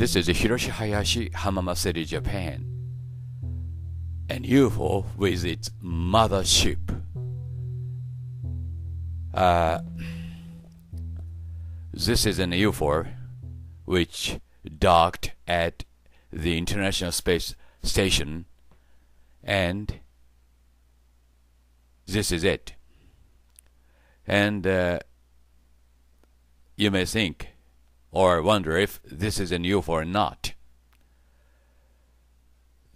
This is Hiroshi Hayashi Hamama Japan. An UFO with its mothership. Uh, this is an UFO which docked at the International Space Station, and this is it. And uh, you may think or wonder if this is a new or not.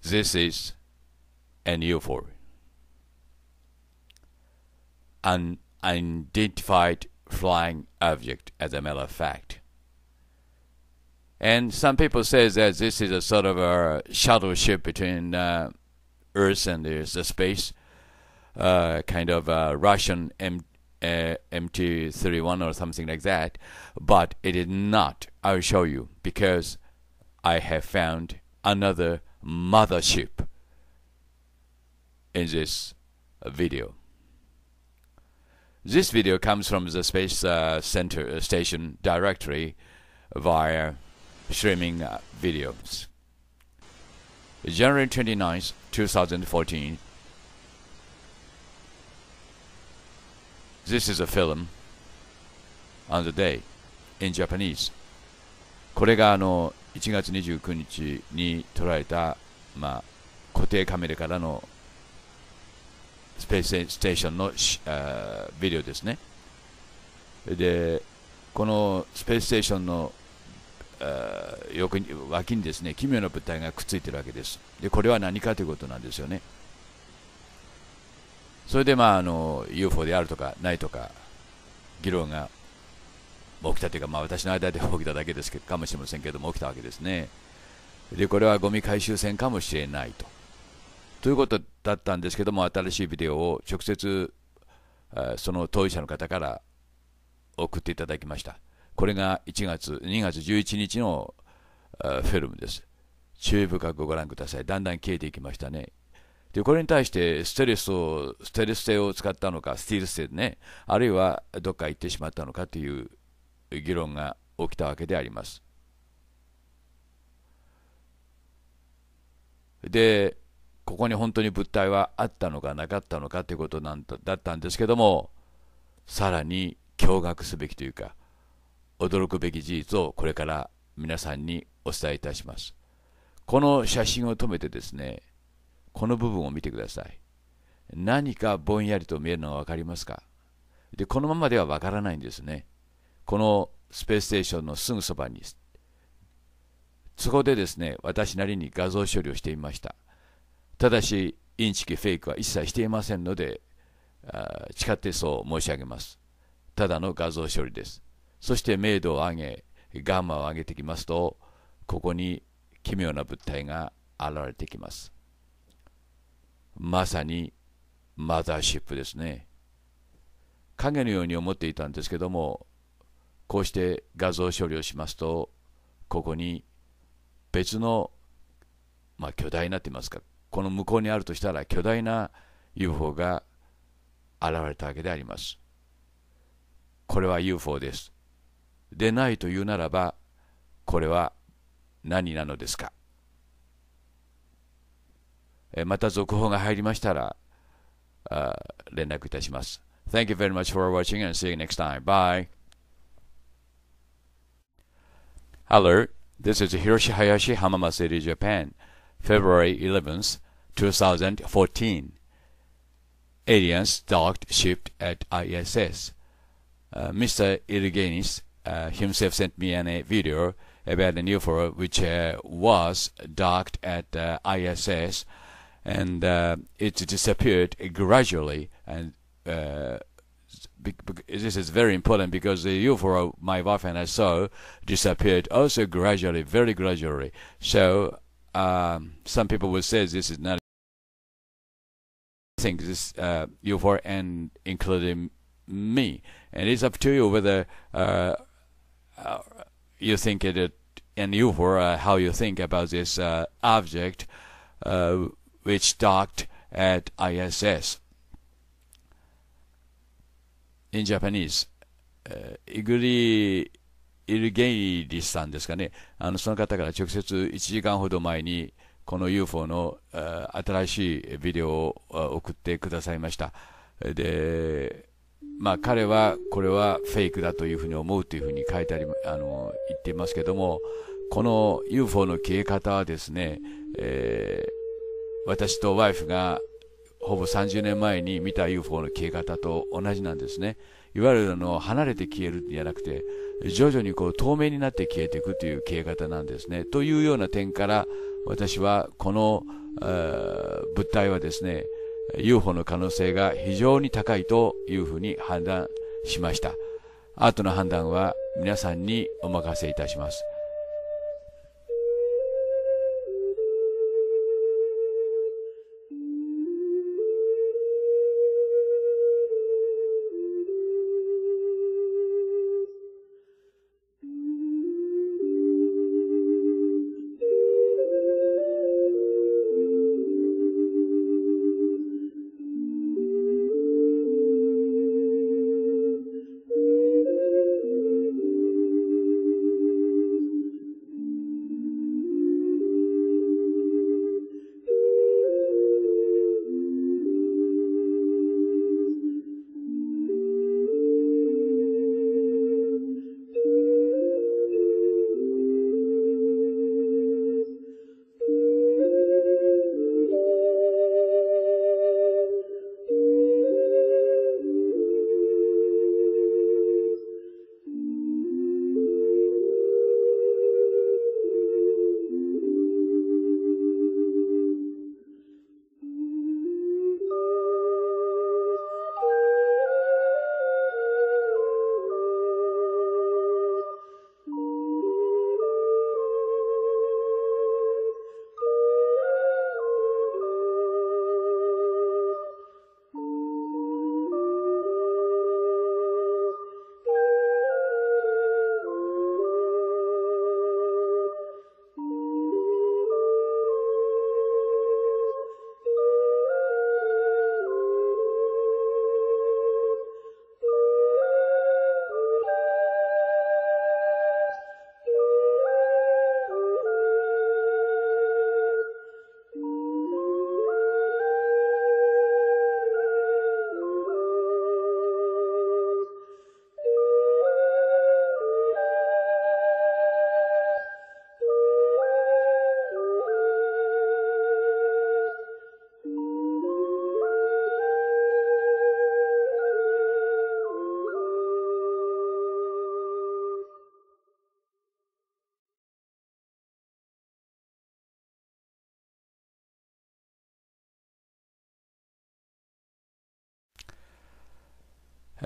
This is an euphor, an unidentified flying object, as a matter of fact. And some people say that this is a sort of a shuttle ship between uh, Earth and the space, uh, kind of a Russian M uh, MT31 or something like that, but it is not. I'll show you because I have found another mothership in this video. This video comes from the Space uh, Center uh, Station directory via streaming uh, videos. January 29th, 2014, This is a film on the day in Japanese これがあの1月29日に捉えた、まあ、固定カメラからのスペースステーションのあビデオですねでこのスペースステーションのあ横に脇にですね奇妙な物体がくっついてるわけですでこれは何かということなんですよねそれで、まあ、あの UFO であるとかないとか議論が起きたというか、まあ、私の間で起きただけですけかもしれませんけども起きたわけですねでこれはゴミ回収船かもしれないとということだったんですけども新しいビデオを直接その当事者の方から送っていただきましたこれが1月2月11日のフィルムです注意深くご覧くださいだんだん消えていきましたねで、これに対してステルスを、ステルス性を使ったのか、スティール性ね、あるいはどっか行ってしまったのかという議論が起きたわけであります。で、ここに本当に物体はあったのかなかったのかということなんだだったんですけども、さらに驚愕すべきというか、驚くべき事実をこれから皆さんにお伝えいたします。この写真を止めてですね、この部分を見てください。何かぼんやりと見えるのが分かりますかで、このままでは分からないんですね。このスペースステーションのすぐそばに。そこでですね、私なりに画像処理をしてみました。ただし、インチキ、フェイクは一切していませんので、あ誓ってそう申し上げます。ただの画像処理です。そして明度を上げ、ガンマを上げてきますと、ここに奇妙な物体が現れてきます。まさにマザーシップですね影のように思っていたんですけどもこうして画像処理をしますとここに別の、まあ、巨大なと言いますかこの向こうにあるとしたら巨大な UFO が現れたわけでありますこれは UFO ですでないというならばこれは何なのですかえまた続報が入りましたら、あ連絡いたします。Thank you very much for watching and see you next time. Bye. Hello, this is Hiroshi Hayashi Hamama Japan, February 11th, 2014. Aliens docked ship at ISS. Uh, Mr. Irigenis uh, himself sent me a uh, video about the UFO which uh, was docked at uh, ISS and uh, it disappeared gradually. And uh, this is very important because the UFO my wife and I saw disappeared also gradually, very gradually. So um, some people will say this is not. I think this uh, UFO and including me, and it's up to you whether uh, uh you think it an UFO, uh, how you think about this uh, object. Uh, which docked at ISS. In Japanese, イグリー・イルゲイリスさんですかね。あの、その方から直接1時間ほど前に、この UFO の新しいビデオを送ってくださいました。で、まあ彼はこれはフェイクだというふうに思うというふうに書いてあり、あの、言っていますけども、この UFO の消え方はですね、えー私とワイフがほぼ30年前に見た UFO の消え方と同じなんですね。いわゆるあの、離れて消えるんじゃなくて、徐々にこう透明になって消えていくという消え方なんですね。というような点から、私はこの、物体はですね、UFO の可能性が非常に高いというふうに判断しました。アートの判断は皆さんにお任せいたします。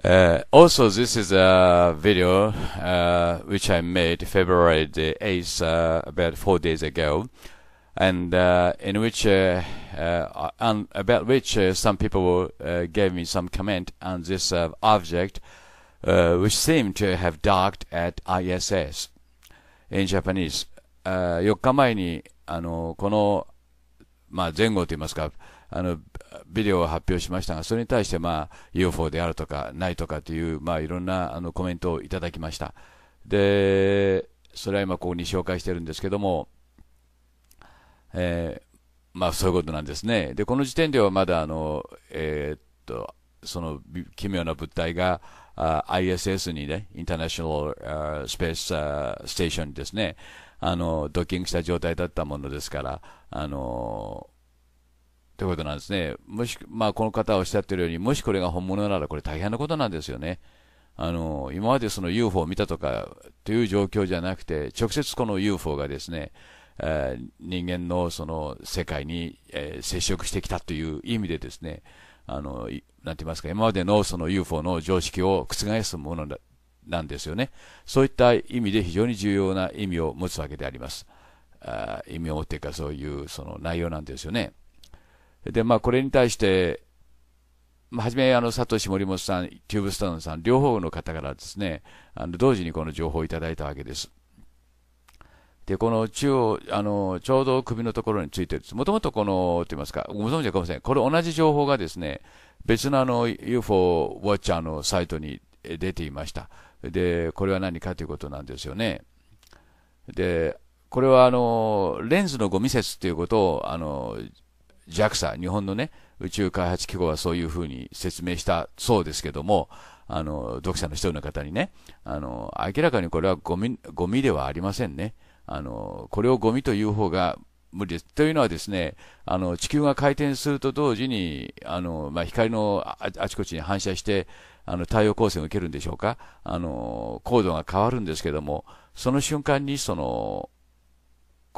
Uh, also, this is a video uh, which I made February the 8th, uh, about four days ago, and uh, in which uh, uh, about which some people gave me some comment on this object, which seemed to have docked at ISS in Japanese. 4日前にあのこのまあ前後といいますか。あの、ビデオを発表しましたが、それに対して、まあ、UFO であるとか、ないとかという、まあ、いろんなあのコメントをいただきました。で、それは今ここに紹介してるんですけども、えー、まあ、そういうことなんですね。で、この時点ではまだ、あの、えー、っと、その奇妙な物体が、ISS にね、インターナショナルスペースステーションにですね、あの、ドッキングした状態だったものですから、あの、ということなんですね。もし、まあ、この方をおっしゃってるように、もしこれが本物ならこれ大変なことなんですよね。あの、今までその UFO を見たとかという状況じゃなくて、直接この UFO がですね、えー、人間のその世界に、えー、接触してきたという意味でですね、あの、なんて言いますか、今までのその UFO の常識を覆すものだなんですよね。そういった意味で非常に重要な意味を持つわけであります。あ意味を持っていかそういうその内容なんですよね。で、まあ、これに対して、まあ、はじめ、あの、佐藤氏、森本さん、キューブスターンさん、両方の方からですね、あの、同時にこの情報をいただいたわけです。で、この中央、あの、ちょうど首のところについてるもともとこの、と言いますか、ご存知かもしれせん。これ同じ情報がですね、別のあの、UFO ウォッチャーのサイトに出ていました。で、これは何かということなんですよね。で、これはあの、レンズのゴミ説ということを、あの、JAXA、日本のね、宇宙開発機構はそういうふうに説明したそうですけども、あの、読者の一人の方にね、あの、明らかにこれはゴミ、ゴミではありませんね。あの、これをゴミという方が無理です。というのはですね、あの、地球が回転すると同時に、あの、まあ、光のあちこちに反射して、あの、太陽光線を受けるんでしょうか。あの、高度が変わるんですけども、その瞬間にその、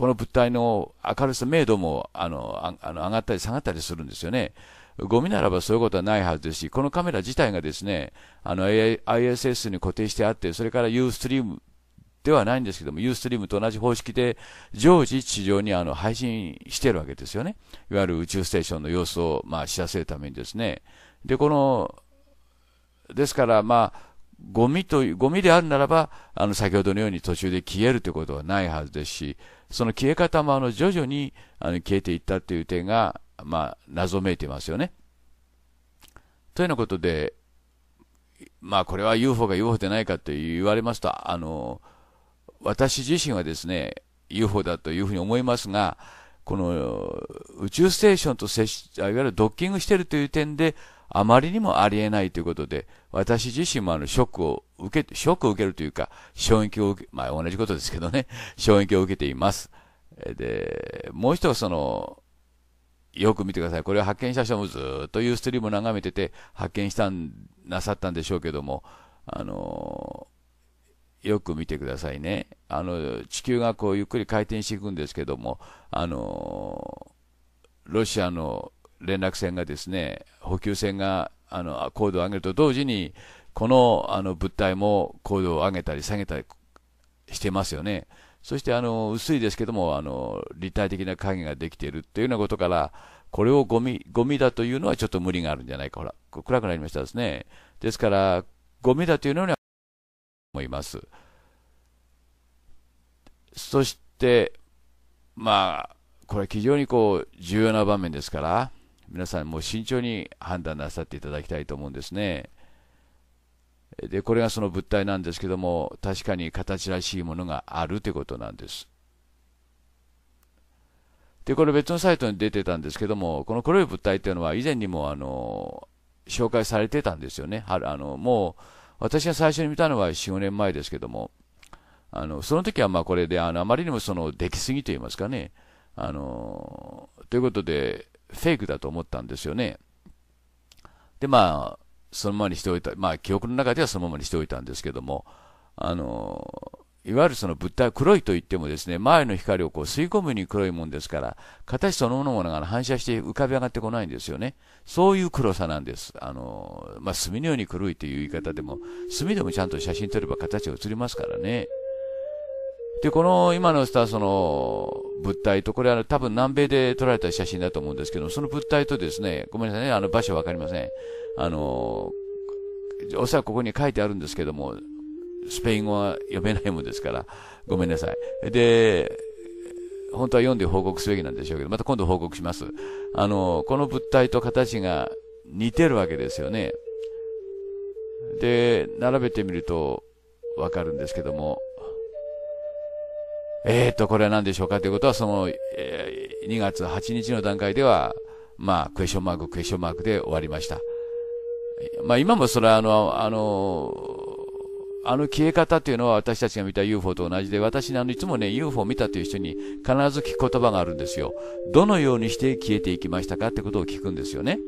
この物体の明るさ、明度も、あの、あの上がったり下がったりするんですよね。ゴミならばそういうことはないはずですし、このカメラ自体がですね、あの、ISS に固定してあって、それから Ustream ではないんですけども、Ustream と同じ方式で、常時地上にあの配信してるわけですよね。いわゆる宇宙ステーションの様子を、まあ、知らせるためにですね。で、この、ですから、まあ、ゴミという、ゴミであるならば、あの、先ほどのように途中で消えるということはないはずですし、その消え方もあの徐々にあの消えていったという点が、まあ、謎めいてますよね。というようなことで、まあ、これは UFO が UFO でないかと言われますと、あの、私自身はですね、UFO だというふうに思いますが、この宇宙ステーションと接し、いわゆるドッキングしているという点で、あまりにもありえないということで、私自身もあの、ショックを受け、ショックを受けるというか、衝撃を受け、まあ同じことですけどね、衝撃を受けています。で、もう一つその、よく見てください。これは発見した人もずっとユーストリーム眺めてて、発見したん、なさったんでしょうけども、あの、よく見てくださいね。あの、地球がこうゆっくり回転していくんですけども、あの、ロシアの連絡船がですね、補給船があの、高度を上げると同時に、この、あの、物体も高度を上げたり下げたりしてますよね。そして、あの、薄いですけども、あの、立体的な影ができているっていうようなことから、これをゴミ、ゴミだというのはちょっと無理があるんじゃないか。ほら、暗くなりましたですね。ですから、ゴミだというのには、思います。そして、まあ、これ非常にこう、重要な場面ですから、皆さんも慎重に判断なさっていただきたいと思うんですね。で、これがその物体なんですけども、確かに形らしいものがあるということなんです。で、これ別のサイトに出てたんですけども、この黒い物体っていうのは以前にもあの、紹介されてたんですよね。あの、もう、私が最初に見たのは4、5年前ですけども、あの、その時はまあこれで、あの、あまりにもその、出来すぎと言いますかね、あの、ということで、フェイクだと思ったんですよね。で、まあ、そのままにしておいた、まあ、記憶の中ではそのままにしておいたんですけども、あの、いわゆるその物体、黒いと言ってもですね、前の光をこう吸い込むように黒いもんですから、形そのものが反射して浮かび上がってこないんですよね。そういう黒さなんです。あの、まあ、墨のように黒いという言い方でも、墨でもちゃんと写真撮れば形が映りますからね。で、この今のしたその物体と、これは多分南米で撮られた写真だと思うんですけど、その物体とですね、ごめんなさいね、あの場所わかりません。あの、おそらくここに書いてあるんですけども、スペイン語は読めないもんですから、ごめんなさい。で、本当は読んで報告すべきなんでしょうけど、また今度報告します。あの、この物体と形が似てるわけですよね。で、並べてみるとわかるんですけども、えー、っと、これは何でしょうかということは、その、えー、2月8日の段階では、まあ、クエスチョンマーク、クエスチョンマークで終わりました。まあ、今もそれはあの、あの、あの消え方っていうのは私たちが見た UFO と同じで、私あのいつもね、UFO を見たという人に必ず聞く言葉があるんですよ。どのようにして消えていきましたかってことを聞くんですよね。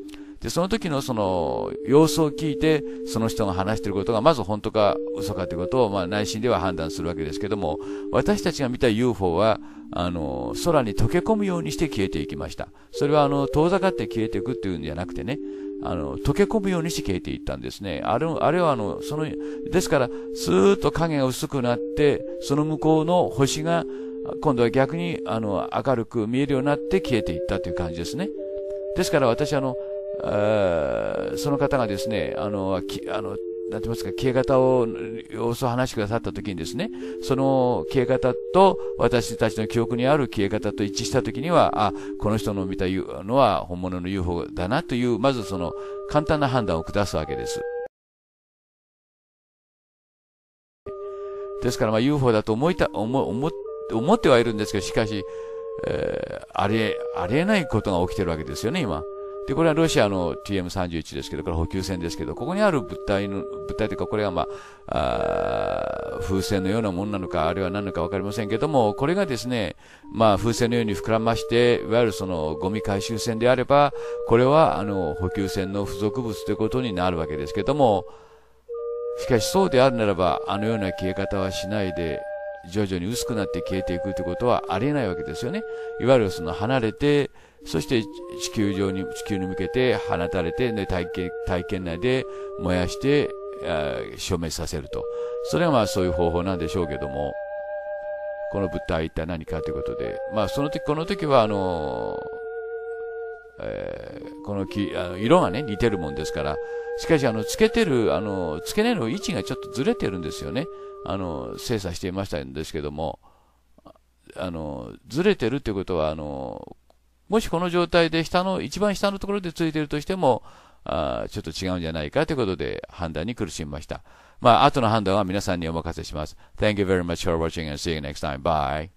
で、その時のその様子を聞いて、その人が話していることがまず本当か嘘かということを、まあ内心では判断するわけですけども、私たちが見た UFO は、あの、空に溶け込むようにして消えていきました。それはあの、遠ざかって消えていくっていうんじゃなくてね、あの、溶け込むようにして消えていったんですね。あれ、あれはあの、その、ですから、スーッと影が薄くなって、その向こうの星が、今度は逆に、あの、明るく見えるようになって消えていったという感じですね。ですから私あの、その方がですね、あの、きあの、なんて言いますか、消え方を、様子を話してくださった時にですね、その消え方と私たちの記憶にある消え方と一致した時には、あ、この人の見たのは本物の UFO だなという、まずその簡単な判断を下すわけです。ですからまあ UFO だと思いた、思、思、思ってはいるんですけど、しかし、えー、ありえ、ありえないことが起きてるわけですよね、今。で、これはロシアの TM31 ですけど、これ補給船ですけど、ここにある物体の、物体というか、これはまあ、あ風船のようなものなのか、あるいは何なのかわかりませんけども、これがですね、まあ、風船のように膨らまして、いわゆるその、ゴミ回収船であれば、これは、あの、補給船の付属物ということになるわけですけども、しかしそうであるならば、あのような消え方はしないで、徐々に薄くなって消えていくということはありえないわけですよね。いわゆるその離れて、そして地球上に、地球に向けて放たれて、で、体験、体験内で燃やして、消滅させると。それはまあそういう方法なんでしょうけども、この物体一体何かということで、まあその時、この時はあのー、えー、この木、あの色がね、似てるもんですから、しかしあの、つけてる、あの、付け根の位置がちょっとずれてるんですよね。あの、精査していましたんですけども、あの、ずれてるってことは、あの、もしこの状態で下の、一番下のところでついているとしても、あちょっと違うんじゃないかということで判断に苦しみました。まあ、後の判断は皆さんにお任せします。Thank you very much for watching and see you next time. Bye.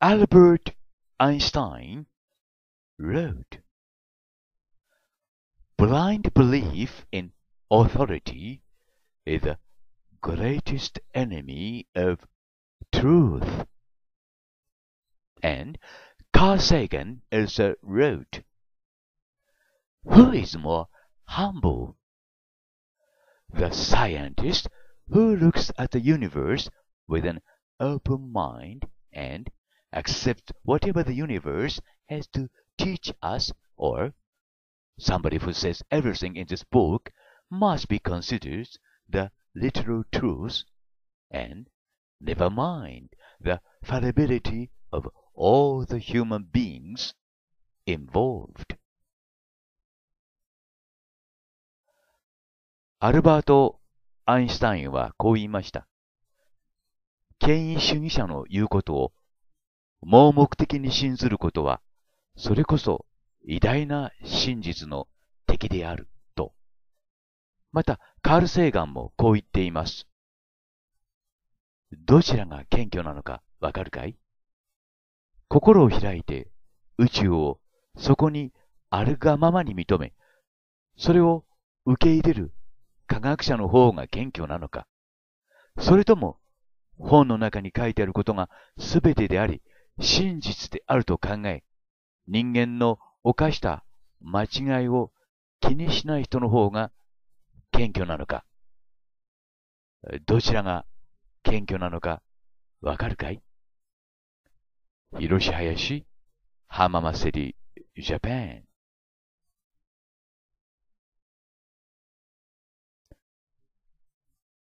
Albert Einstein wrote, Blind belief in authority is the greatest enemy of truth. And Carl Sagan also wrote, Who is more humble? The scientist who looks at the universe with an open mind and accept whatever the universe has to teach us, or somebody who says everything in this book must be considered the literal truth, and never mind the fallibility of all the human beings involved. Alberto アインシュタインはこう言いました。権威主義者の言うことを盲目的に信ずることは、それこそ偉大な真実の敵であると。また、カール・セーガンもこう言っています。どちらが謙虚なのかわかるかい心を開いて宇宙をそこにあるがままに認め、それを受け入れる科学者の方が謙虚なのか、それとも本の中に書いてあることが全てであり、真実であると考え、人間の犯した間違いを気にしない人の方が謙虚なのか、どちらが謙虚なのかわかるかい広し林浜松セリジャパン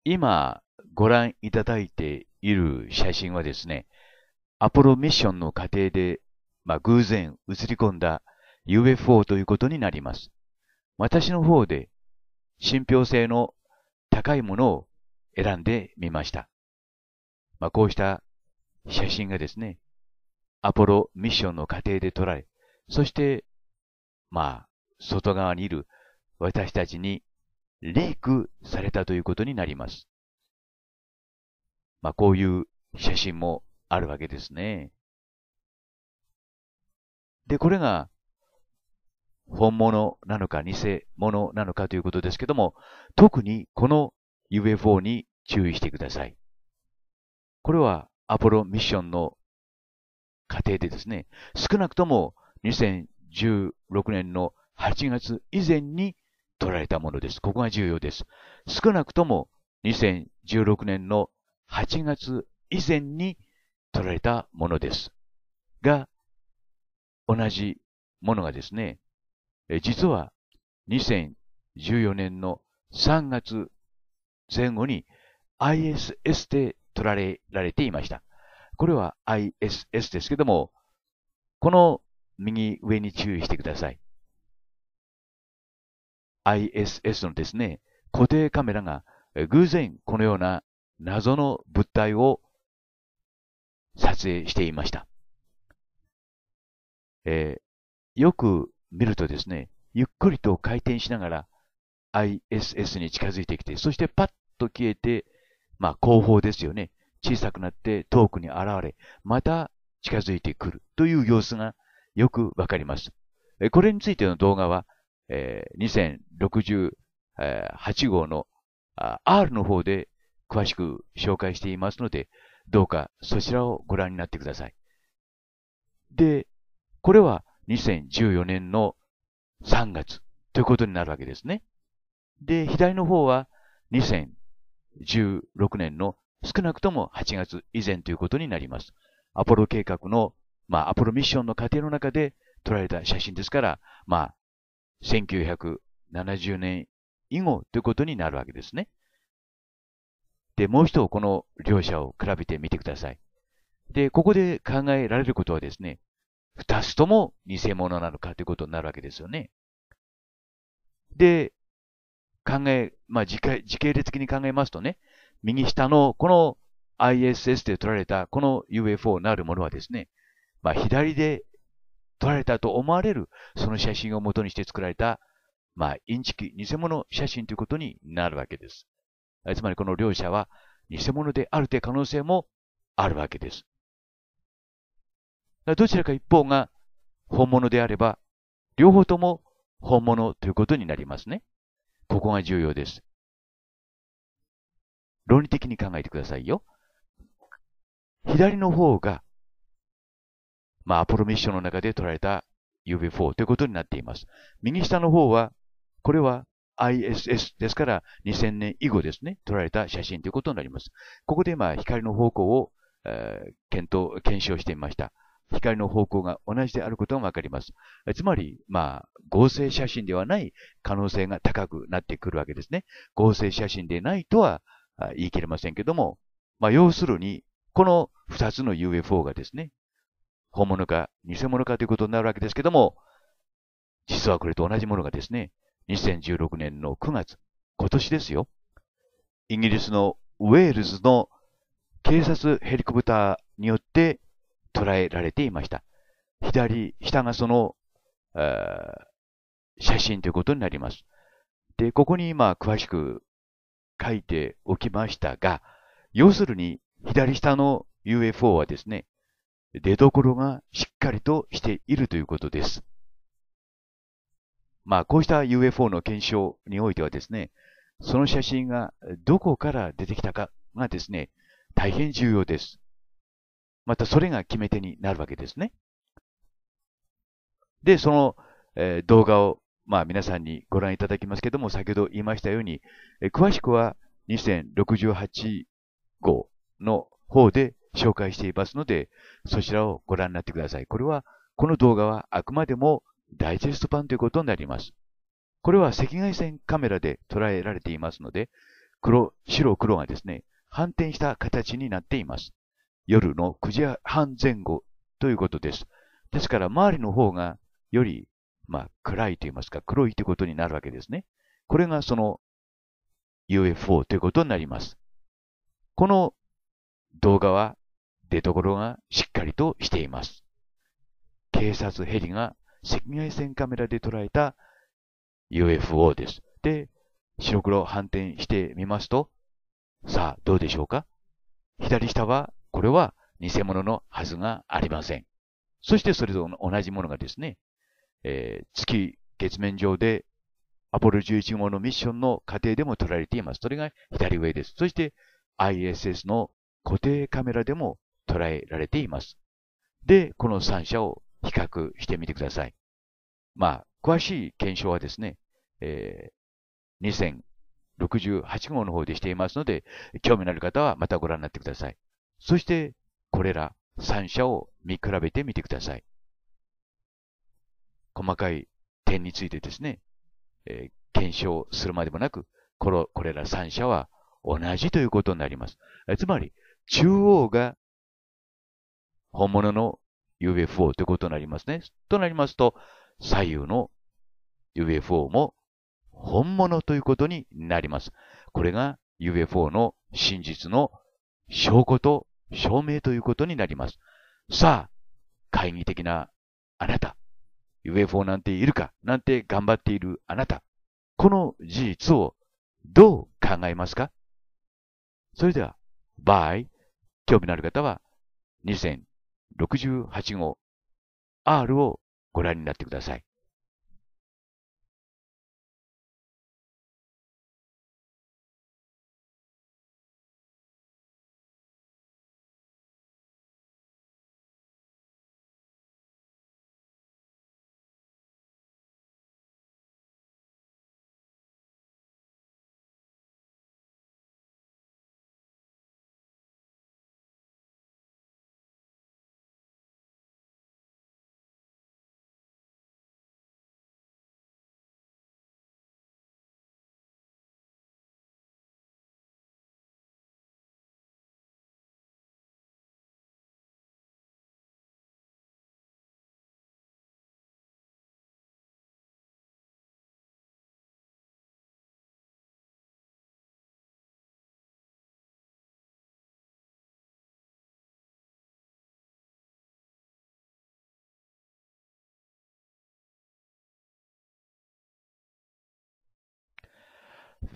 今ご覧いただいている写真はですね、アポロミッションの過程で、まあ、偶然映り込んだ UFO ということになります。私の方で信憑性の高いものを選んでみました。まあ、こうした写真がですね、アポロミッションの過程で撮られ、そして、まあ、外側にいる私たちにリークされたということになります。まあ、こういう写真もあるわけですね。で、これが本物なのか偽物なのかということですけども、特にこの UFO に注意してください。これはアポロミッションの過程でですね、少なくとも2016年の8月以前に撮られたものです。ここが重要です。少なくとも2016年の8月以前に取られたものです。が、同じものがですね、実は2014年の3月前後に ISS で取られられていました。これは ISS ですけども、この右上に注意してください。ISS のですね、固定カメラが偶然このような謎の物体を撮影していました。えー、よく見るとですね、ゆっくりと回転しながら ISS に近づいてきて、そしてパッと消えて、まあ後方ですよね。小さくなって遠くに現れ、また近づいてくるという様子がよくわかります。これについての動画は、えー、2068号の R の方で詳しく紹介していますので、どうかそちらをご覧になってください。で、これは2014年の3月ということになるわけですね。で、左の方は2016年の少なくとも8月以前ということになります。アポロ計画の、まあ、アポロミッションの過程の中で撮られた写真ですから、まあ、1970年以後ということになるわけですね。で、もう一度この両者を比べてみてください。で、ここで考えられることはですね、二つとも偽物なのかということになるわけですよね。で、考え、まあ時系、時系列的に考えますとね、右下のこの ISS で撮られたこの UFO なるものはですね、まあ、左で撮られたと思われるその写真を元にして作られた、まあ、インチキ、偽物写真ということになるわけです。つまりこの両者は偽物であるという可能性もあるわけです。どちらか一方が本物であれば、両方とも本物ということになりますね。ここが重要です。論理的に考えてくださいよ。左の方が、まあ、アポロミッションの中で取られた UV4 ということになっています。右下の方は、これは ISS ですから2000年以後ですね、撮られた写真ということになります。ここで今、光の方向を、えー、検討、検証してみました。光の方向が同じであることがわかります。つまり、まあ、合成写真ではない可能性が高くなってくるわけですね。合成写真でないとは言い切れませんけども、まあ、要するに、この2つの UFO がですね、本物か偽物かということになるわけですけども、実はこれと同じものがですね、2016年の9月、今年ですよ。イギリスのウェールズの警察ヘリコプターによって捉えられていました。左、下がその、写真ということになります。で、ここに今詳しく書いておきましたが、要するに左下の UFO はですね、出どころがしっかりとしているということです。まあ、こうした UFO の検証においてはですね、その写真がどこから出てきたかがですね、大変重要です。またそれが決め手になるわけですね。で、その、えー、動画を、まあ、皆さんにご覧いただきますけども、先ほど言いましたように、えー、詳しくは2068号の方で紹介していますので、そちらをご覧になってください。これは、この動画はあくまでもダイジェスト版ということになります。これは赤外線カメラで捉えられていますので、黒、白黒がですね、反転した形になっています。夜の9時半前後ということです。ですから、周りの方がより、まあ、暗いと言いますか、黒いということになるわけですね。これがその UFO ということになります。この動画は出所がしっかりとしています。警察ヘリが赤外線カメラで捉えた UFO です。で、白黒反転してみますと、さあ、どうでしょうか左下は、これは偽物のはずがありません。そしてそれと同じものがですね、えー、月月面上でアポロ11号のミッションの過程でも撮られています。それが左上です。そして ISS の固定カメラでも捉えられています。で、この3者を比較してみてください。まあ、詳しい検証はですね、えー、2068号の方でしていますので、興味のある方はまたご覧になってください。そして、これら3社を見比べてみてください。細かい点についてですね、えー、検証するまでもなく、このこれら3社は同じということになります。つまり、中央が本物の UFO ということになりますね。となりますと、左右の UFO も本物ということになります。これが UFO の真実の証拠と証明ということになります。さあ、懐疑的なあなた、UFO なんているか、なんて頑張っているあなた、この事実をどう考えますかそれでは、バイ、興味のある方は、68号 R をご覧になってください。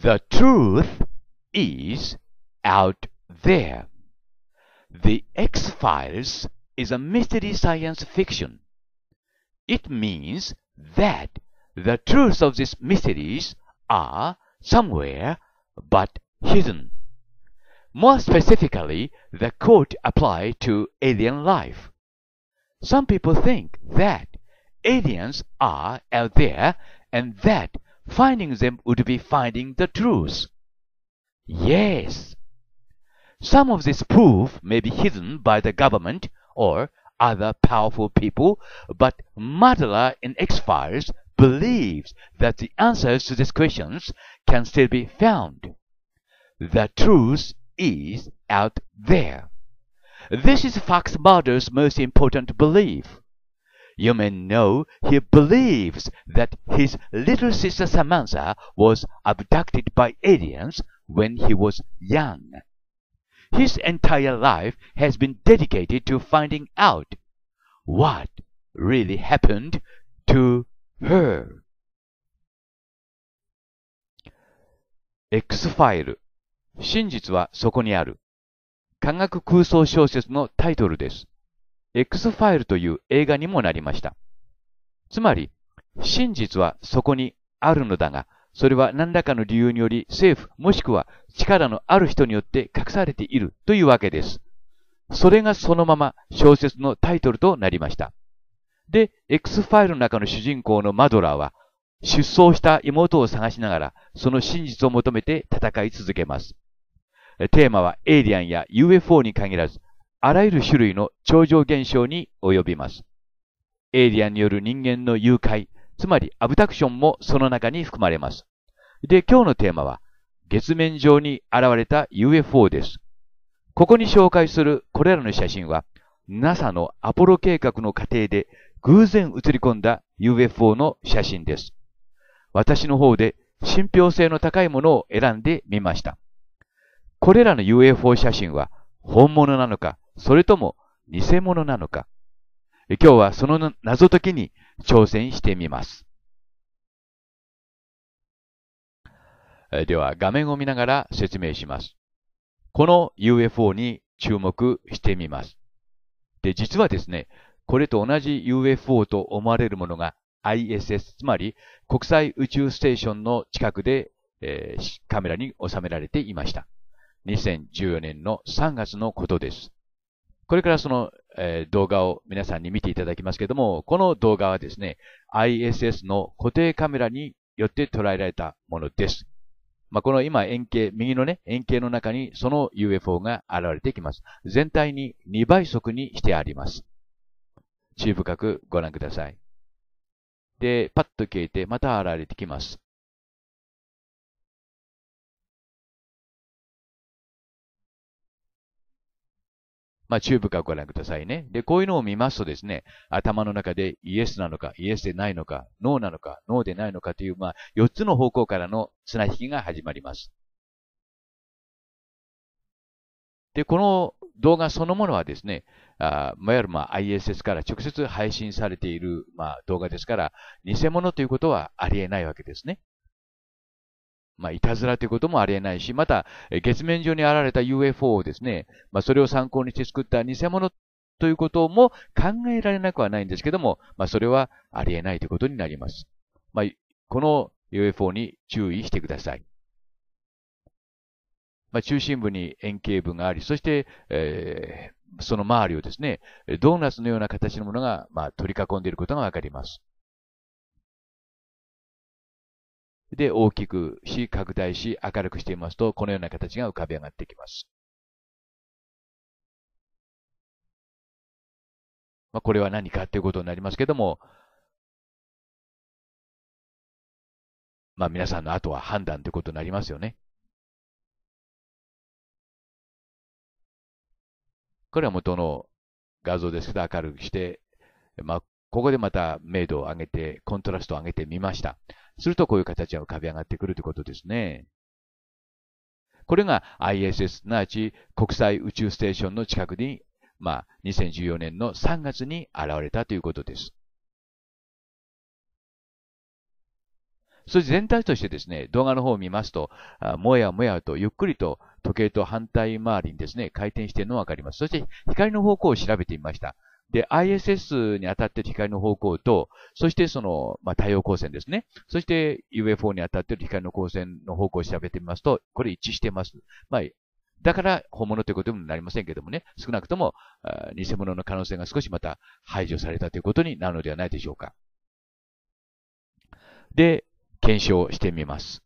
The truth is out there. The X Files is a mystery science fiction. It means that the truths of these mysteries are somewhere but hidden. More specifically, the quote applies to alien life. Some people think that aliens are out there and that Finding them would be finding the truth. Yes. Some of this proof may be hidden by the government or other powerful people, but Madala in X-Files believes that the answers to these questions can still be found. The truth is out there. This is Fox Mulder's most important belief. You may know he believes that his little sister Samantha was abducted by aliens when he was young. His entire life has been dedicated to finding out what really happened to her. X ファイル真実はそこにある科学空想小説のタイトルです。X ファイルという映画にもなりました。つまり、真実はそこにあるのだが、それは何らかの理由により政府もしくは力のある人によって隠されているというわけです。それがそのまま小説のタイトルとなりました。で、X ファイルの中の主人公のマドラーは、出走した妹を探しながら、その真実を求めて戦い続けます。テーマはエイリアンや UFO に限らず、あらゆる種類の超常現象に及びます。エイリアンによる人間の誘拐、つまりアブダクションもその中に含まれます。で、今日のテーマは、月面上に現れた UFO です。ここに紹介するこれらの写真は、NASA のアポロ計画の過程で偶然映り込んだ UFO の写真です。私の方で信憑性の高いものを選んでみました。これらの UFO 写真は本物なのかそれとも偽物なのか。今日はその謎解きに挑戦してみます。では画面を見ながら説明します。この UFO に注目してみます。で、実はですね、これと同じ UFO と思われるものが ISS、つまり国際宇宙ステーションの近くで、えー、カメラに収められていました。2014年の3月のことです。これからその、えー、動画を皆さんに見ていただきますけども、この動画はですね、ISS の固定カメラによって捉えられたものです。まあ、この今円形、右のね、円形の中にその UFO が現れてきます。全体に2倍速にしてあります。注意深くご覧ください。で、パッと消えて、また現れてきます。まあ、チューブかご覧くださいね。で、こういうのを見ますとですね、頭の中でイエスなのか、イエスでないのか、ノーなのか、ノーでないのかという、まあ、4つの方向からの綱引きが始まります。で、この動画そのものはですね、あいわゆるま ISS から直接配信されているまあ動画ですから、偽物ということはありえないわけですね。まあ、いたずらということもありえないし、また、月面上に現れた UFO をですね、まあ、それを参考にして作った偽物ということも考えられなくはないんですけども、まあ、それはありえないということになります。まあ、この UFO に注意してください。まあ、中心部に円形部があり、そして、えー、その周りをですね、ドーナツのような形のものが、まあ、取り囲んでいることがわかります。で、大きくし、拡大し、明るくしていますと、このような形が浮かび上がってきます。まあ、これは何かということになりますけども、まあ皆さんの後は判断ということになりますよね。これは元の画像ですけど明るくして、まあ、ここでまた明度を上げて、コントラストを上げてみました。するとこういう形が浮かび上がってくるということですね。これが ISS、すなわち国際宇宙ステーションの近くに、まあ、2014年の3月に現れたということです。そして全体としてですね、動画の方を見ますと、もやもやとゆっくりと時計と反対回りにですね、回転しているのがわかります。そして光の方向を調べてみました。で、ISS に当たってる光の方向と、そしてその、まあ、太陽光線ですね。そして UFO に当たってる光の光線の方向を調べてみますと、これ一致してます。まあ、だから本物ということにもなりませんけどもね、少なくとも、偽物の可能性が少しまた排除されたということになるのではないでしょうか。で、検証してみます。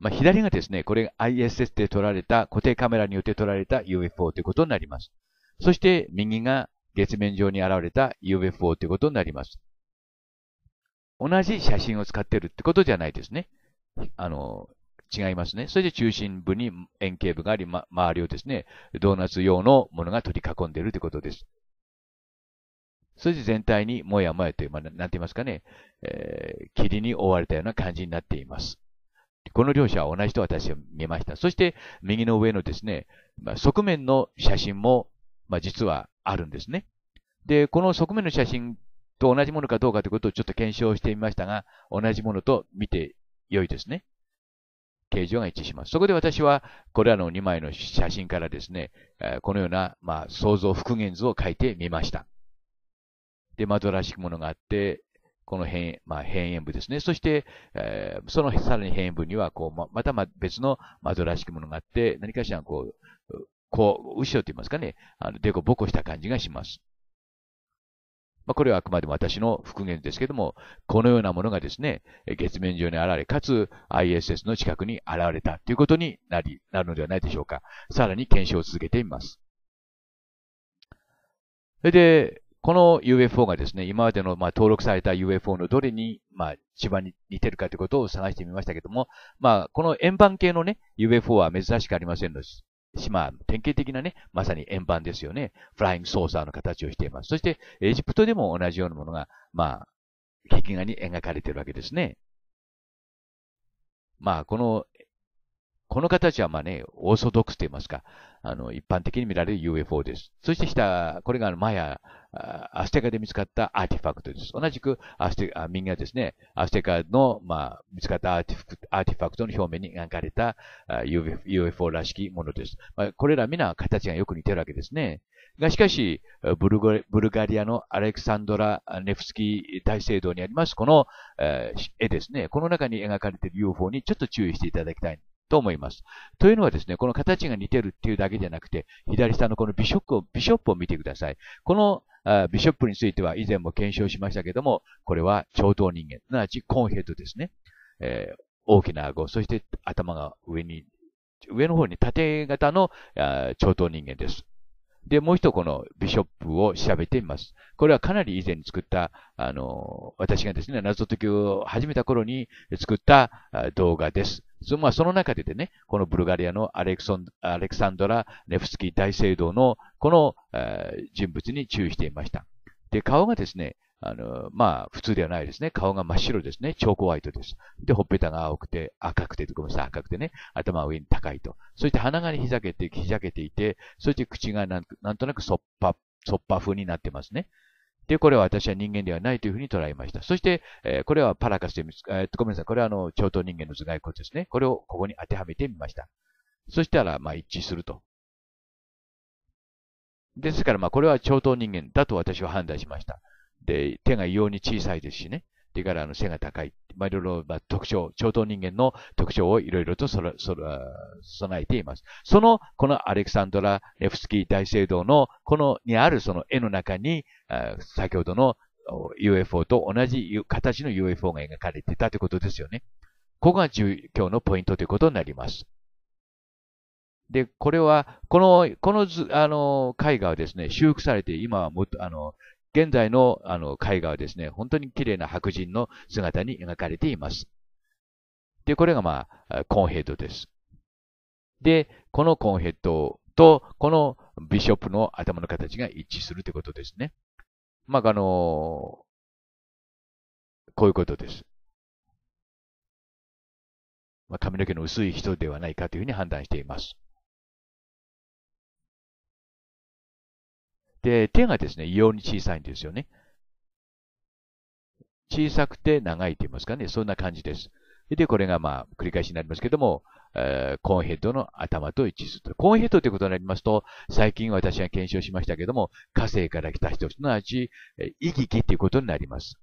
まあ、左がですね、これ ISS で撮られた、固定カメラによって撮られた UFO ということになります。そして右が月面上に現れた UFO ということになります。同じ写真を使ってるってことじゃないですね。あの、違いますね。それで中心部に円形部があり、ま、周りをですね、ドーナツ用のものが取り囲んでいるということです。それで全体にもやもやという、まあ、なんて言いますかね、えー、霧に覆われたような感じになっています。この両者は同じと私は見ました。そして、右の上のですね、まあ、側面の写真も、まあ、実はあるんですね。で、この側面の写真と同じものかどうかということをちょっと検証してみましたが、同じものと見て良いですね。形状が一致します。そこで私は、これらの2枚の写真からですね、このような、まあ、想像復元図を書いてみました。で、窓らしきものがあって、この変、まあ、変円部ですね。そして、えー、そのさらに変縁部には、こう、ま、またま別の窓らしきものがあって、何かしら、こう、こう、後ろと言いますかね、あの、でこぼこした感じがします。まあ、これはあくまでも私の復元ですけども、このようなものがですね、月面上に現れ、かつ ISS の近くに現れたということになり、なるのではないでしょうか。さらに検証を続けてみます。それで、この UFO がですね、今までのまあ登録された UFO のどれに、まあ、一番に似てるかということを探してみましたけども、まあ、この円盤系のね、UFO は珍しくありませんので、まあ、典型的なね、まさに円盤ですよね。フライングソーサーの形をしています。そして、エジプトでも同じようなものが、まあ、壁画に描かれているわけですね。まあ、このこの形はまあね、オーソドックスと言いますか、あの、一般的に見られる UFO です。そして下、これがマヤ、アステカで見つかったアーティファクトです。同じくアステカ、みんなですね、アステカの、まあ、見つかったアーティファクトの表面に描かれた UFO らしきものです。まあ、これら皆形がよく似てるわけですね。が、しかし、ブルガリアのアレクサンドラ・ネフスキー大聖堂にあります、この、えー、絵ですね。この中に描かれている UFO にちょっと注意していただきたいと思います。というのはですね、この形が似てるっていうだけじゃなくて、左下のこのビショップを、ビショップを見てください。このあビショップについては以前も検証しましたけども、これは超等人間、すなわちコンヘッドですね。えー、大きな顎、そして頭が上に、上の方に縦型の超等人間です。で、もう一度このビショップを調べてみます。これはかなり以前に作った、あの、私がですね、謎解きを始めた頃に作った動画です。そまあ、その中ででね、このブルガリアのアレクソンアレクサンドラ・ネフスキー大聖堂のこの、えー、人物に注意していました。で、顔がですね、あの、まあ、普通ではないですね。顔が真っ白ですね。超ホワイトです。で、ほっぺたが青くて、赤くて、ごめんなさい、赤くてね。頭は上に高いと。そして鼻がひざけて、ひざけていて、そして口がなんなんとなくそっぱ、そっぱ風になってますね。で、これは私は人間ではないというふうに捉えました。そして、えー、これはパラカスで、いう、えー、ごめんなさい。これはあの、超等人間の頭蓋骨ですね。これをここに当てはめてみました。そしたら、まあ、一致すると。ですから、まあ、これは超等人間だと私は判断しました。で、手が異様に小さいですしね。っていうから、あの、背が高い。まあ、いろいろ、まあ、特徴、超等人間の特徴をいろいろとそら、そら、備えています。その、このアレクサンドラ・レフスキー大聖堂の、この、にあるその絵の中に、あ先ほどの UFO と同じ形の UFO が描かれてたということですよね。ここが今日のポイントということになります。で、これは、この、この図、あの、絵画はですね、修復されて、今はもっと、あの、現在のあの絵画はですね、本当に綺麗な白人の姿に描かれています。で、これがまあ、コンヘッドです。で、このコンヘッドと、このビショップの頭の形が一致するということですね。まあ、あのー、こういうことです。まあ、髪の毛の薄い人ではないかというふうに判断しています。で、手がですね、異様に小さいんですよね。小さくて長いと言いますかね。そんな感じです。で、これがまあ、繰り返しになりますけども、えー、コーンヘッドの頭と一致すると。コーンヘッドということになりますと、最近私が検証しましたけども、火星から来た人、すなわち、えー、イギっということになります。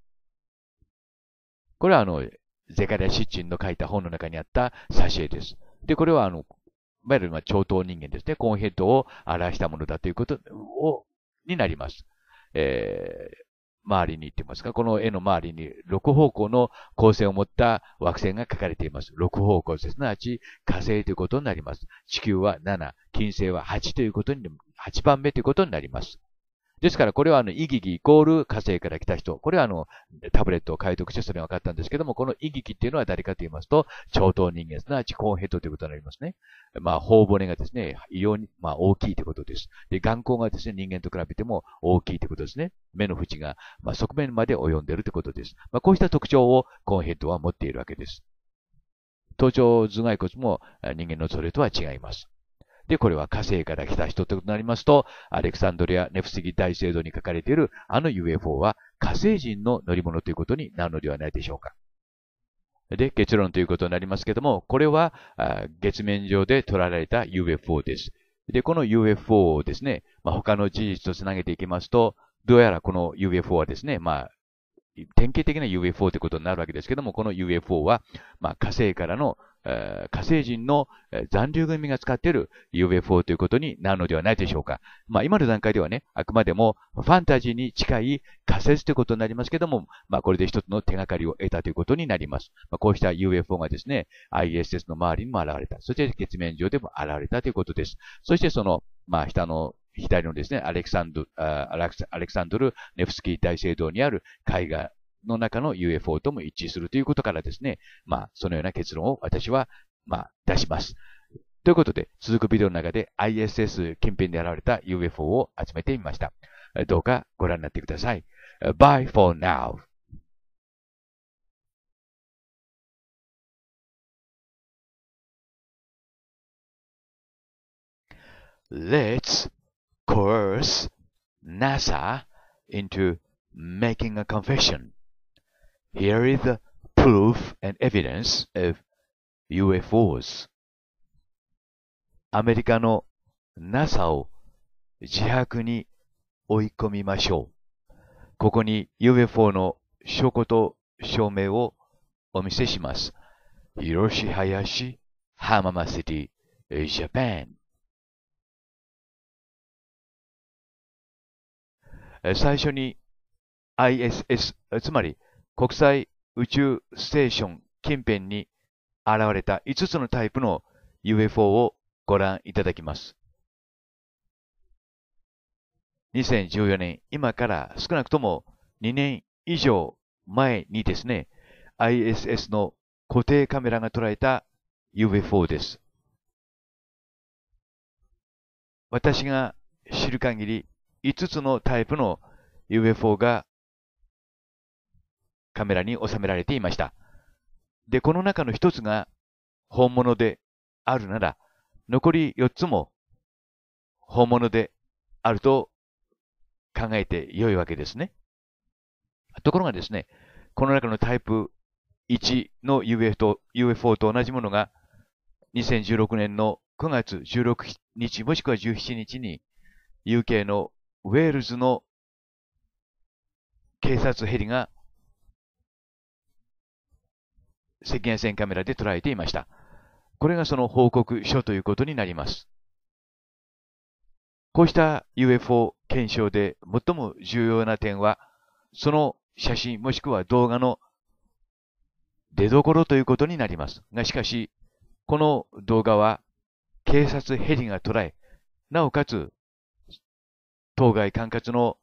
これはあの、ゼカリア・シッチンの書いた本の中にあった挿絵です。で、これはあの、いわゆる超等人間ですね。コーンヘッドを表したものだということをになります。えー、周りに言ってますか、この絵の周りに6方向の光線を持った惑星が書かれています。6方向です。すなわち火星ということになります。地球は7、金星は8ということに、8番目ということになります。ですから、これはあの、イギギイコール火星から来た人。これはあの、タブレットを解読してそれが分かったんですけども、このイギギっていうのは誰かと言いますと、超等人間、すなわちコーンヘッドということになりますね。まあ、頬骨がですね、異様に、まあ、大きいということです。で、眼光がですね、人間と比べても大きいということですね。目の縁が、まあ、側面まで及んでいるということです。まあ、こうした特徴をコーンヘッドは持っているわけです。頭頂頭蓋骨も人間のそれとは違います。で、これは火星から来た人ってことになりますと、アレクサンドリア・ネフスギ大聖堂に書かれているあの UFO は火星人の乗り物ということになるのではないでしょうか。で、結論ということになりますけども、これは月面上で捉えられた UFO です。で、この UFO をですね、まあ、他の事実とつなげていきますと、どうやらこの UFO はですね、まあ、典型的な UFO ということになるわけですけども、この UFO は、まあ、火星からのえ火星人の残留組が使っている UFO ということになるのではないでしょうか。まあ今の段階ではね、あくまでもファンタジーに近い仮説ということになりますけども、まあこれで一つの手がかりを得たということになります。まあ、こうした UFO がですね、ISS の周りにも現れた。そして月面上でも現れたということです。そしてその、まあ下の左のですね、アレクサンドル、アレクサンドル・ネフスキー大聖堂にある絵画の中の UFO とも一致するということからですね、まあ、そのような結論を私は、まあ、出します。ということで、続くビデオの中で ISS 近辺で現れた UFO を集めてみました。どうかご覧になってください。Bye for now. Let's coerce NASA into making a confession. Here is the proof and evidence of UFOs. アメリカの NASA を自白に追い込みましょう。ここに UFO の証拠と証明をお見せします。広し林、浜松シティ、ジャパン。最初に ISS、つまり国際宇宙ステーション近辺に現れた5つのタイプの UFO をご覧いただきます。2014年、今から少なくとも2年以上前にですね、ISS の固定カメラが捉えた UFO です。私が知る限り5つのタイプの UFO がカメラに収められていました。で、この中の一つが本物であるなら、残り四つも本物であると考えて良いわけですね。ところがですね、この中のタイプ1の UFO と UFO と同じものが2016年の9月16日もしくは17日に UK のウェールズの警察ヘリが赤外線カメラで捉えていました。これがその報告書ということになります。こうした UFO 検証で最も重要な点は、その写真もしくは動画の出どころということになります。が、しかし、この動画は警察ヘリが捉え、なおかつ、当該管轄の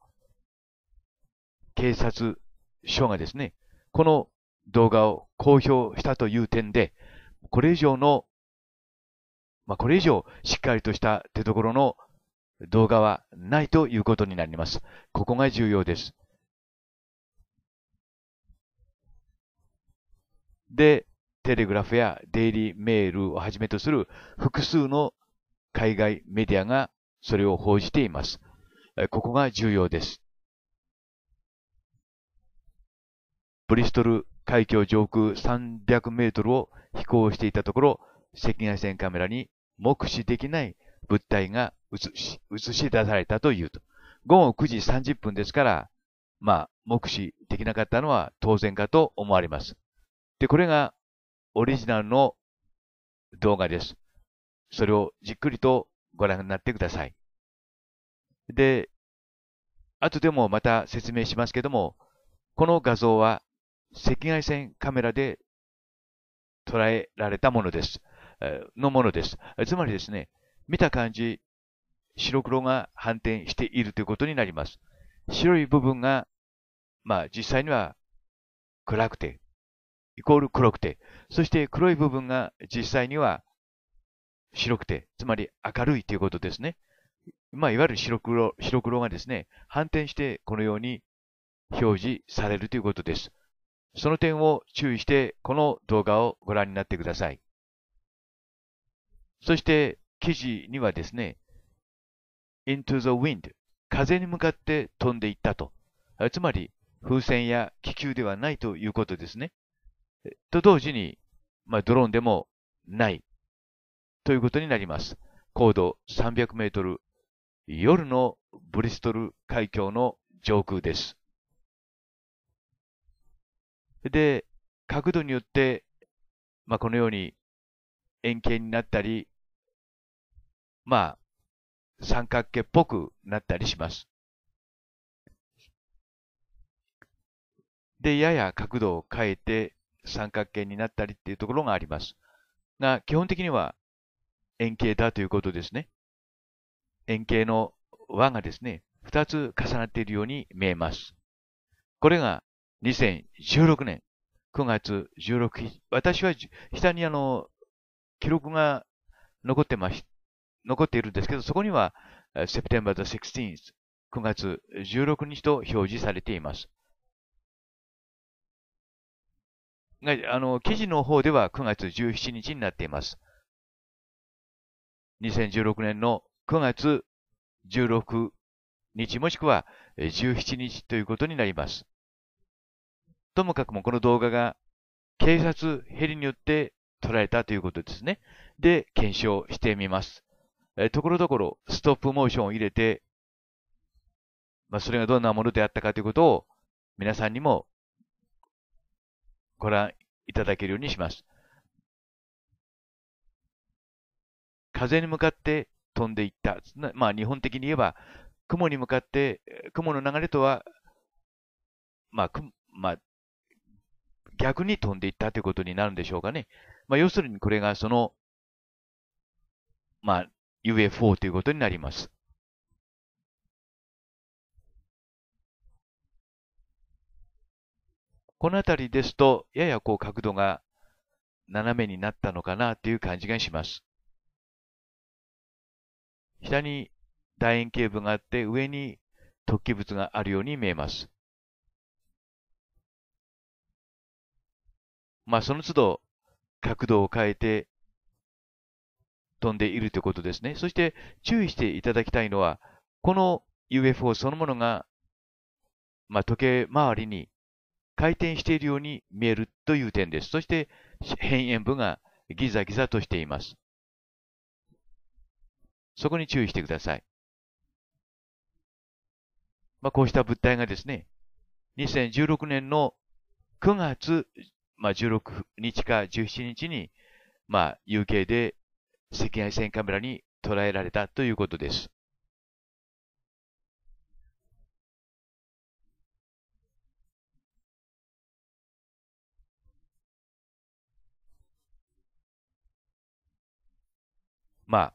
警察署がですね、この動画を公表したという点で、これ以上の、まあ、これ以上しっかりとした手所の動画はないということになります。ここが重要です。で、テレグラフやデイリーメールをはじめとする複数の海外メディアがそれを報じています。ここが重要です。ブリストル海峡上空300メートルを飛行していたところ、赤外線カメラに目視できない物体が映し映し出されたというと。午後9時30分ですから、まあ、目視できなかったのは当然かと思われます。で、これがオリジナルの動画です。それをじっくりとご覧になってください。で、後でもまた説明しますけども、この画像は赤外線カメラで捉えられたものです。のものです。つまりですね、見た感じ、白黒が反転しているということになります。白い部分が、まあ実際には暗くて、イコール黒くて、そして黒い部分が実際には白くて、つまり明るいということですね。まあいわゆる白黒、白黒がですね、反転してこのように表示されるということです。その点を注意してこの動画をご覧になってください。そして記事にはですね、into the wind 風に向かって飛んでいったと。つまり風船や気球ではないということですね。と同時に、まあ、ドローンでもないということになります。高度300メートル、夜のブリストル海峡の上空です。で、角度によって、まあ、このように円形になったり、まあ、三角形っぽくなったりします。で、やや角度を変えて三角形になったりっていうところがあります。が、基本的には円形だということですね。円形の輪がですね、二つ重なっているように見えます。これが2016年9月16日、私は下にあの、記録が残ってまし、残っているんですけど、そこには September the 16th 9月16日と表示されています。あの、記事の方では9月17日になっています。2016年の9月16日もしくは17日ということになります。ともかくもこの動画が警察ヘリによって捉えたということですね。で、検証してみます。えところどころストップモーションを入れて、まあ、それがどんなものであったかということを皆さんにもご覧いただけるようにします。風に向かって飛んでいった。まあ日本的に言えば、雲に向かって、雲の流れとは、まあ、まあ、逆に飛んでいったということになるんでしょうかね。まあ、要するにこれがその、まあ、UFO ということになります。この辺りですと、ややこう角度が斜めになったのかなという感じがします。下に楕円形部があって、上に突起物があるように見えます。まあ、その都度角度を変えて飛んでいるということですね。そして注意していただきたいのは、この UFO そのものが、まあ、時計回りに回転しているように見えるという点です。そして変円部がギザギザとしています。そこに注意してください。まあ、こうした物体がですね、2016年の9月まあ、16日か17日に、まあ、UK で赤外線カメラに捉えられたということです。まあ、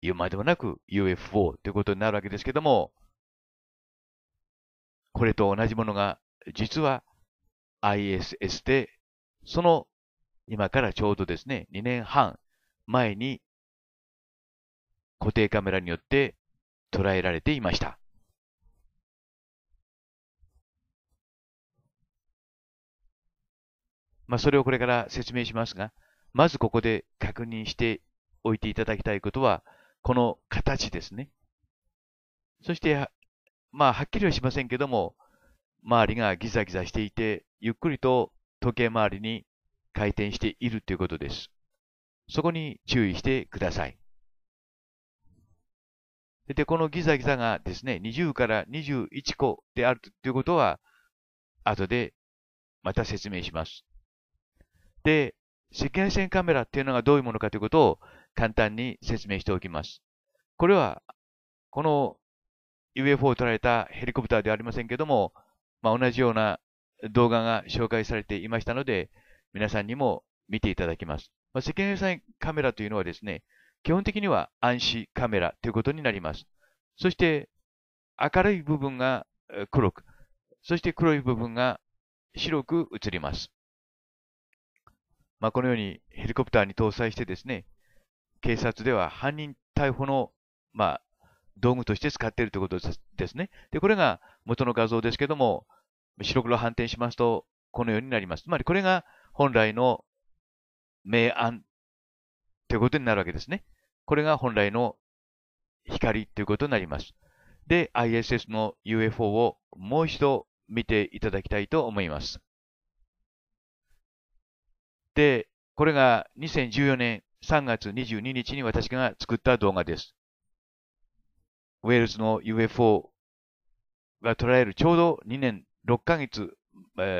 言うまでもなく UFO ということになるわけですけども、これと同じものが実は ISS で、その今からちょうどですね、2年半前に固定カメラによって捉えられていました。まあ、それをこれから説明しますが、まずここで確認しておいていただきたいことは、この形ですね。そして、まあ、はっきりはしませんけども、周りがギザギザしていて、ゆっくりと時計回りに回転しているということです。そこに注意してください。で、このギザギザがですね、20から21個であるということは、後でまた説明します。で、赤外線カメラっていうのがどういうものかということを簡単に説明しておきます。これは、この UFO を捉えたヘリコプターではありませんけども、まあ、同じような動画が紹介されていましたので、皆さんにも見ていただきます。まあ、赤外線カメラというのはですね、基本的には暗視カメラということになります。そして、明るい部分が黒く、そして黒い部分が白く映ります。まあ、このようにヘリコプターに搭載してですね、警察では犯人逮捕の、まあ、道具として使っているということですね。で、これが元の画像ですけども、白黒反転しますと、このようになります。つまりこれが本来の明暗ということになるわけですね。これが本来の光ということになります。で、ISS の UFO をもう一度見ていただきたいと思います。で、これが2014年3月22日に私が作った動画です。ウェールズの UFO が捉えるちょうど2年6ヶ月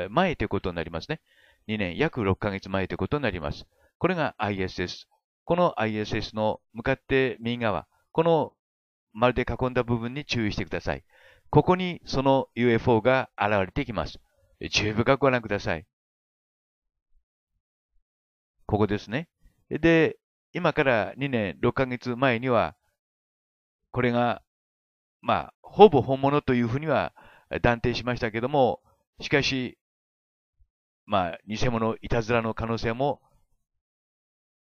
前ということになりますね。2年約6ヶ月前ということになります。これが ISS。この ISS の向かって右側、この丸で囲んだ部分に注意してください。ここにその UFO が現れてきます。注意深くご覧ください。ここですね。で、今から2年6ヶ月前には、これが、まあ、ほぼ本物というふうには断定しましたけども、しかし、まあ、偽物いたずらの可能性も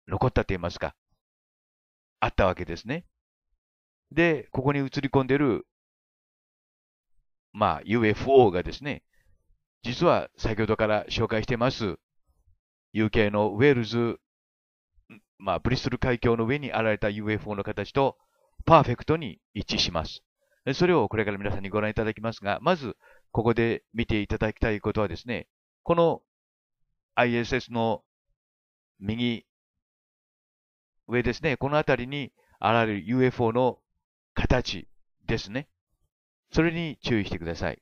残ったと言いますか、あったわけですね。で、ここに映り込んでる、まあ、UFO がですね、実は先ほどから紹介してます、UK のウェールズ、まあ、ブリストル海峡の上に現れた UFO の形とパーフェクトに一致します。それをこれから皆さんにご覧いただきますが、まず、ここで見ていただきたいことはですね、この ISS の右上ですね、この辺りに現れる UFO の形ですね。それに注意してください。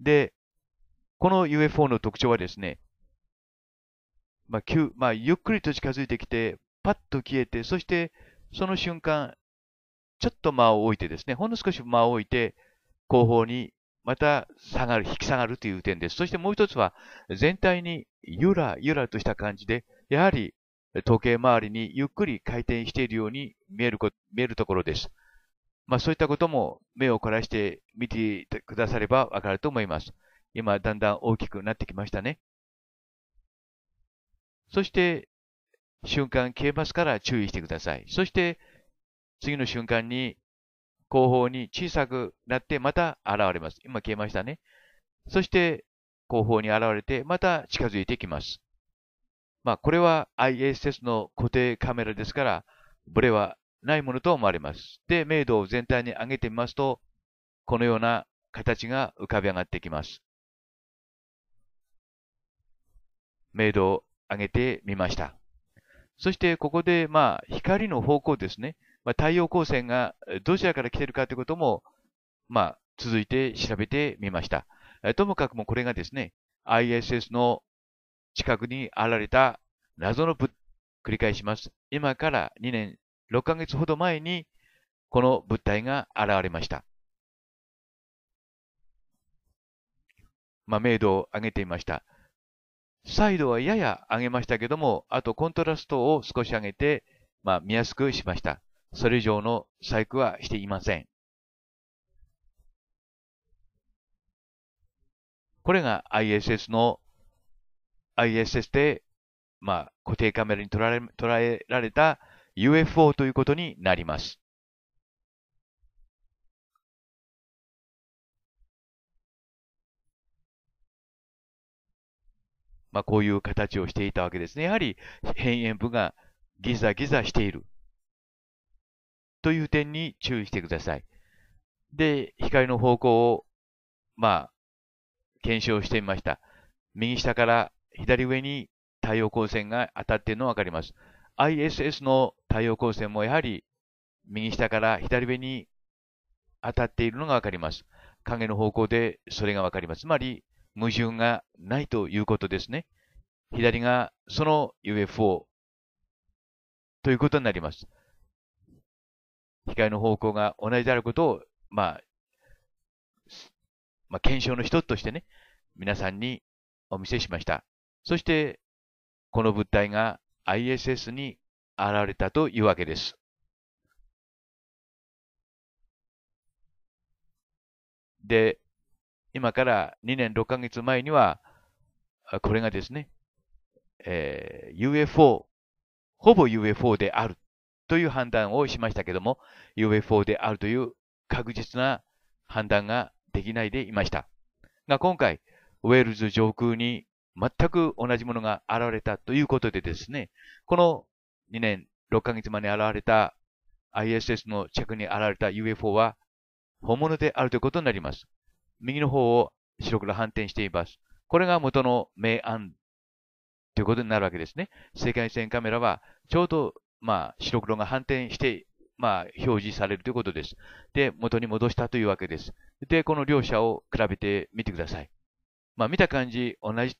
で、この UFO の特徴はですね、まあ、急、まあ、ゆっくりと近づいてきて、パッと消えて、そして、その瞬間、ちょっと間を置いてですね、ほんの少し間を置いて、後方にまた下がる、引き下がるという点です。そしてもう一つは、全体にゆらゆらとした感じで、やはり時計回りにゆっくり回転しているように見えるこ見えるところです。まあそういったことも目を凝らして見てくださればわかると思います。今だんだん大きくなってきましたね。そして、瞬間消えますから注意してください。そして、次の瞬間に、後方に小さくなってまた現れます。今消えましたね。そして、後方に現れてまた近づいてきます。まあ、これは ISS の固定カメラですから、ブレはないものと思われます。で、明度を全体に上げてみますと、このような形が浮かび上がってきます。明度を挙げてみました。そしてここで、まあ、光の方向ですね。まあ、太陽光線がどちらから来てるかということも、まあ、続いて調べてみました。ともかくもこれがですね、ISS の近くにあられた謎の物、繰り返します。今から2年6ヶ月ほど前に、この物体が現れました。まあ、明度を上げてみました。サイドはやや上げましたけども、あとコントラストを少し上げて、まあ見やすくしました。それ以上の細工はしていません。これが ISS の、ISS で、まあ固定カメラに捉えられた UFO ということになります。まあ、こういう形をしていたわけですね。やはり変炎部がギザギザしている。という点に注意してください。で、光の方向を、まあ、検証してみました。右下から左上に太陽光線が当たっているのがわかります。ISS の太陽光線もやはり右下から左上に当たっているのがわかります。影の方向でそれがわかります。つまり、矛盾がないということですね。左がその UFO ということになります。光の方向が同じであることを、まあ、まあ、検証の一つとしてね、皆さんにお見せしました。そして、この物体が ISS に現れたというわけです。で、今から2年6ヶ月前には、これがですね、えー、UFO、ほぼ UFO であるという判断をしましたけども、UFO であるという確実な判断ができないでいました。が今回、ウェールズ上空に全く同じものが現れたということでですね、この2年6ヶ月前に現れた ISS の着に現れた UFO は本物であるということになります。右の方を白黒反転しています。これが元の明暗ということになるわけですね。赤外線カメラはちょうど、まあ、白黒が反転して、まあ、表示されるということです。で、元に戻したというわけです。で、この両者を比べてみてください。まあ、見た感じ、同じ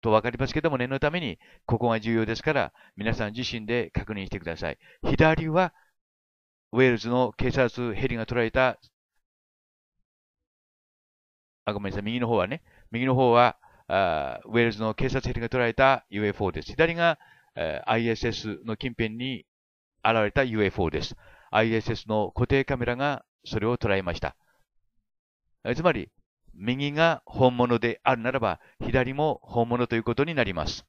と分かりますけども、念のために、ここが重要ですから、皆さん自身で確認してください。左は、ウェールズの警察ヘリが捉えたあ、ごめんなさい、右の方はね、右の方は、あウェールズの警察ヘリが捉えた UFO です。左が、えー、ISS の近辺に現れた UFO です。ISS の固定カメラがそれを捉えました。つまり、右が本物であるならば、左も本物ということになります。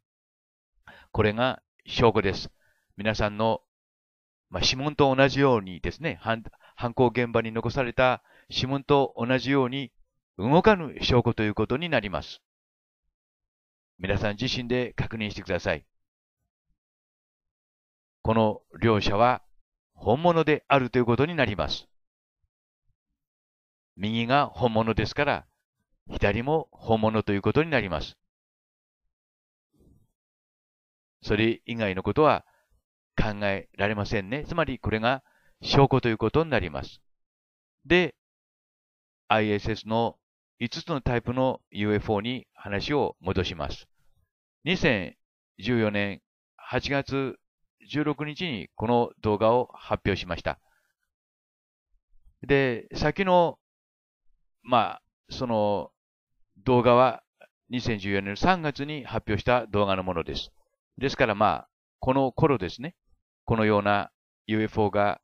これが証拠です。皆さんの、まあ、指紋と同じようにですね、犯行現場に残された指紋と同じように動かぬ証拠ということになります。皆さん自身で確認してください。この両者は本物であるということになります。右が本物ですから、左も本物ということになります。それ以外のことは考えられませんね。つまりこれが証拠ということになります。で、ISS の5つのタイプの UFO に話を戻します。2014年8月16日にこの動画を発表しました。で、先の、まあ、その動画は2014年3月に発表した動画のものです。ですからまあ、この頃ですね、このような UFO が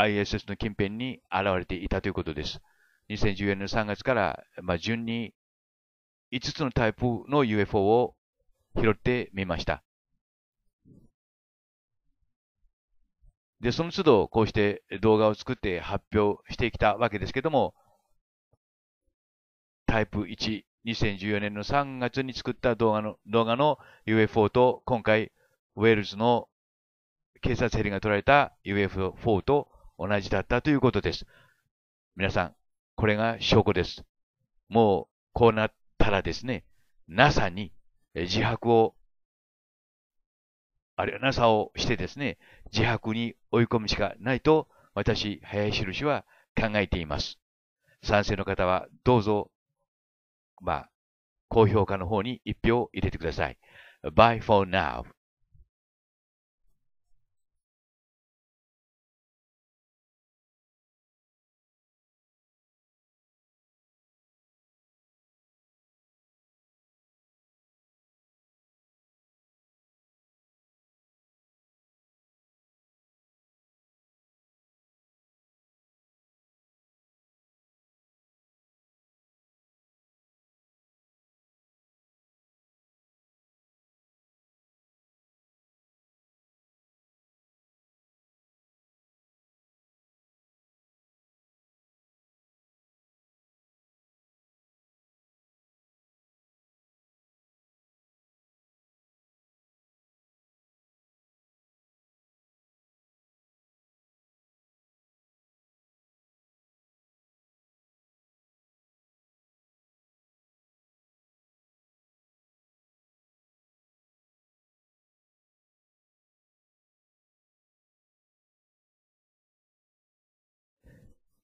ISS の近辺に現れていたということです。2014年3月から、まあ、順に5つのタイプの UFO を拾ってみました。で、その都度こうして動画を作って発表してきたわけですけども、タイプ1、2014年の3月に作った動画の動画の UFO と、今回、ウェールズの警察ヘリが捉えた UFO と同じだったということです。皆さん、これが証拠です。もう、こうなったらですね、NASA に自白を、あるいは NASA をしてですね、自白に追い込むしかないと、私、林印は考えています。賛成の方は、どうぞ、まあ、高評価の方に一票を入れてください。b y e for now.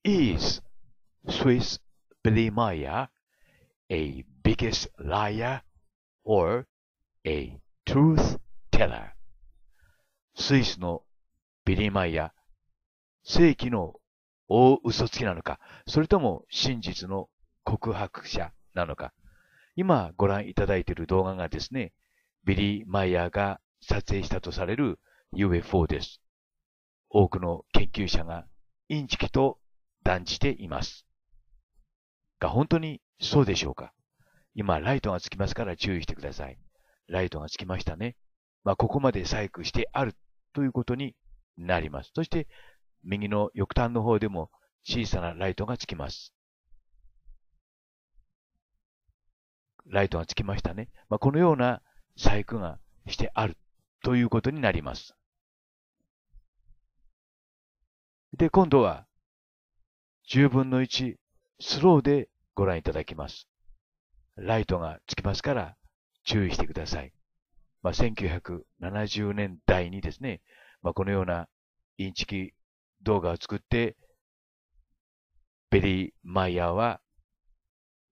is Swiss Billy Meyer a biggest liar or a truth teller? スイスのビリー・マイヤー、正規の大嘘つきなのか、それとも真実の告白者なのか。今ご覧いただいている動画がですね、ビリー・マイヤーが撮影したとされる UFO です。多くの研究者がインチキと断じています。が、本当にそうでしょうか今、ライトがつきますから注意してください。ライトがつきましたね。まあ、ここまで細工してあるということになります。そして、右の翼端の方でも小さなライトがつきます。ライトがつきましたね。まあ、このような細工がしてあるということになります。で、今度は10分の1、スローでご覧いただきます。ライトがつきますから注意してください。まあ、1970年代にですね、まあ、このようなインチキ動画を作って、ベリー・マイヤーは、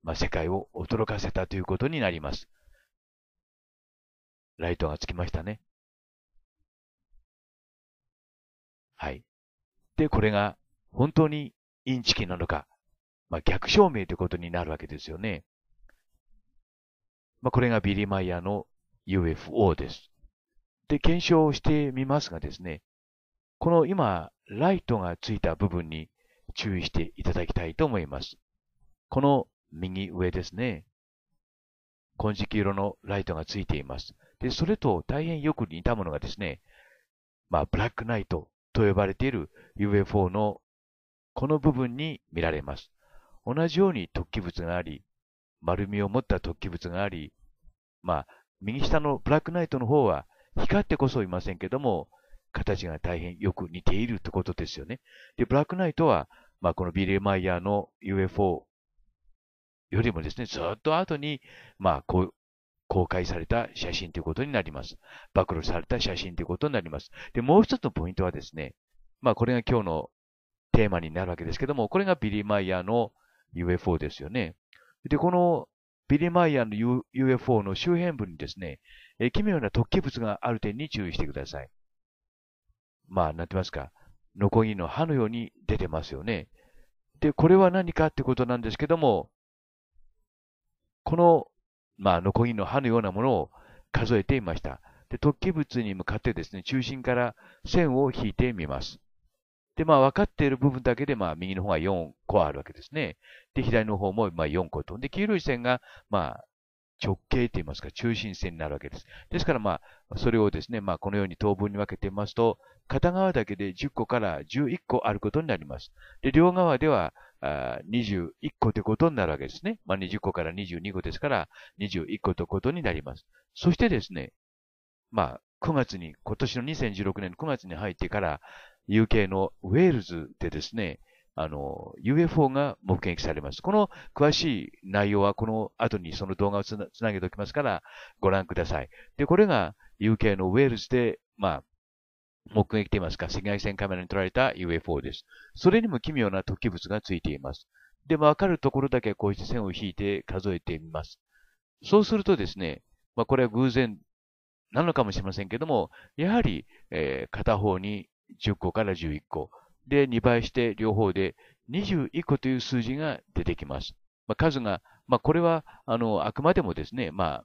まあ、世界を驚かせたということになります。ライトがつきましたね。はい。で、これが本当にインチキなのか、まあ、逆証明ということになるわけですよね。まあ、これがビリマイヤーの UFO です。で、検証してみますがですね、この今、ライトがついた部分に注意していただきたいと思います。この右上ですね。金色色のライトがついています。で、それと大変よく似たものがですね、まあ、ブラックナイトと呼ばれている UFO のこの部分に見られます。同じように突起物があり、丸みを持った突起物があり、まあ、右下のブラックナイトの方は光ってこそいませんけども、形が大変よく似ているってことですよね。で、ブラックナイトは、まあ、このビレー・マイヤーの UFO よりもですね、ずっと後に、まあ、こう、公開された写真ということになります。暴露された写真ということになります。で、もう一つのポイントはですね、まあ、これが今日のテーマになるわけですけども、これがビリー・マイヤーの UFO ですよね。で、このビリー・マイヤーの UFO の周辺部にですね、え奇妙な突起物がある点に注意してください。まあ、なんて言いますか、ノコギの歯のように出てますよね。で、これは何かってことなんですけども、この、まあ、ノコギの歯のようなものを数えてみました。で、突起物に向かってですね、中心から線を引いてみます。で、まあ、分かっている部分だけで、まあ、右の方が4個あるわけですね。で、左の方も、まあ、4個と。で、黄色い線が、まあ、直径と言いますか、中心線になるわけです。ですから、まあ、それをですね、まあ、このように等分に分けていますと、片側だけで10個から11個あることになります。で、両側では、あ21個ということになるわけですね。まあ、20個から22個ですから、21個ということになります。そしてですね、まあ、9月に、今年の2016年の9月に入ってから、UK のウェールズでですね、あの、UFO が目撃されます。この詳しい内容はこの後にその動画をつなげておきますからご覧ください。で、これが UK のウェールズで、まあ、目撃といいますか、赤外線カメラに撮られた UFO です。それにも奇妙な突起物がついています。で、わかるところだけこうして線を引いて数えてみます。そうするとですね、まあ、これは偶然なのかもしれませんけども、やはり、えー、片方に10個から11個。で、2倍して両方で21個という数字が出てきます。まあ、数が、まあ、これは、あの、あくまでもですね、まあ、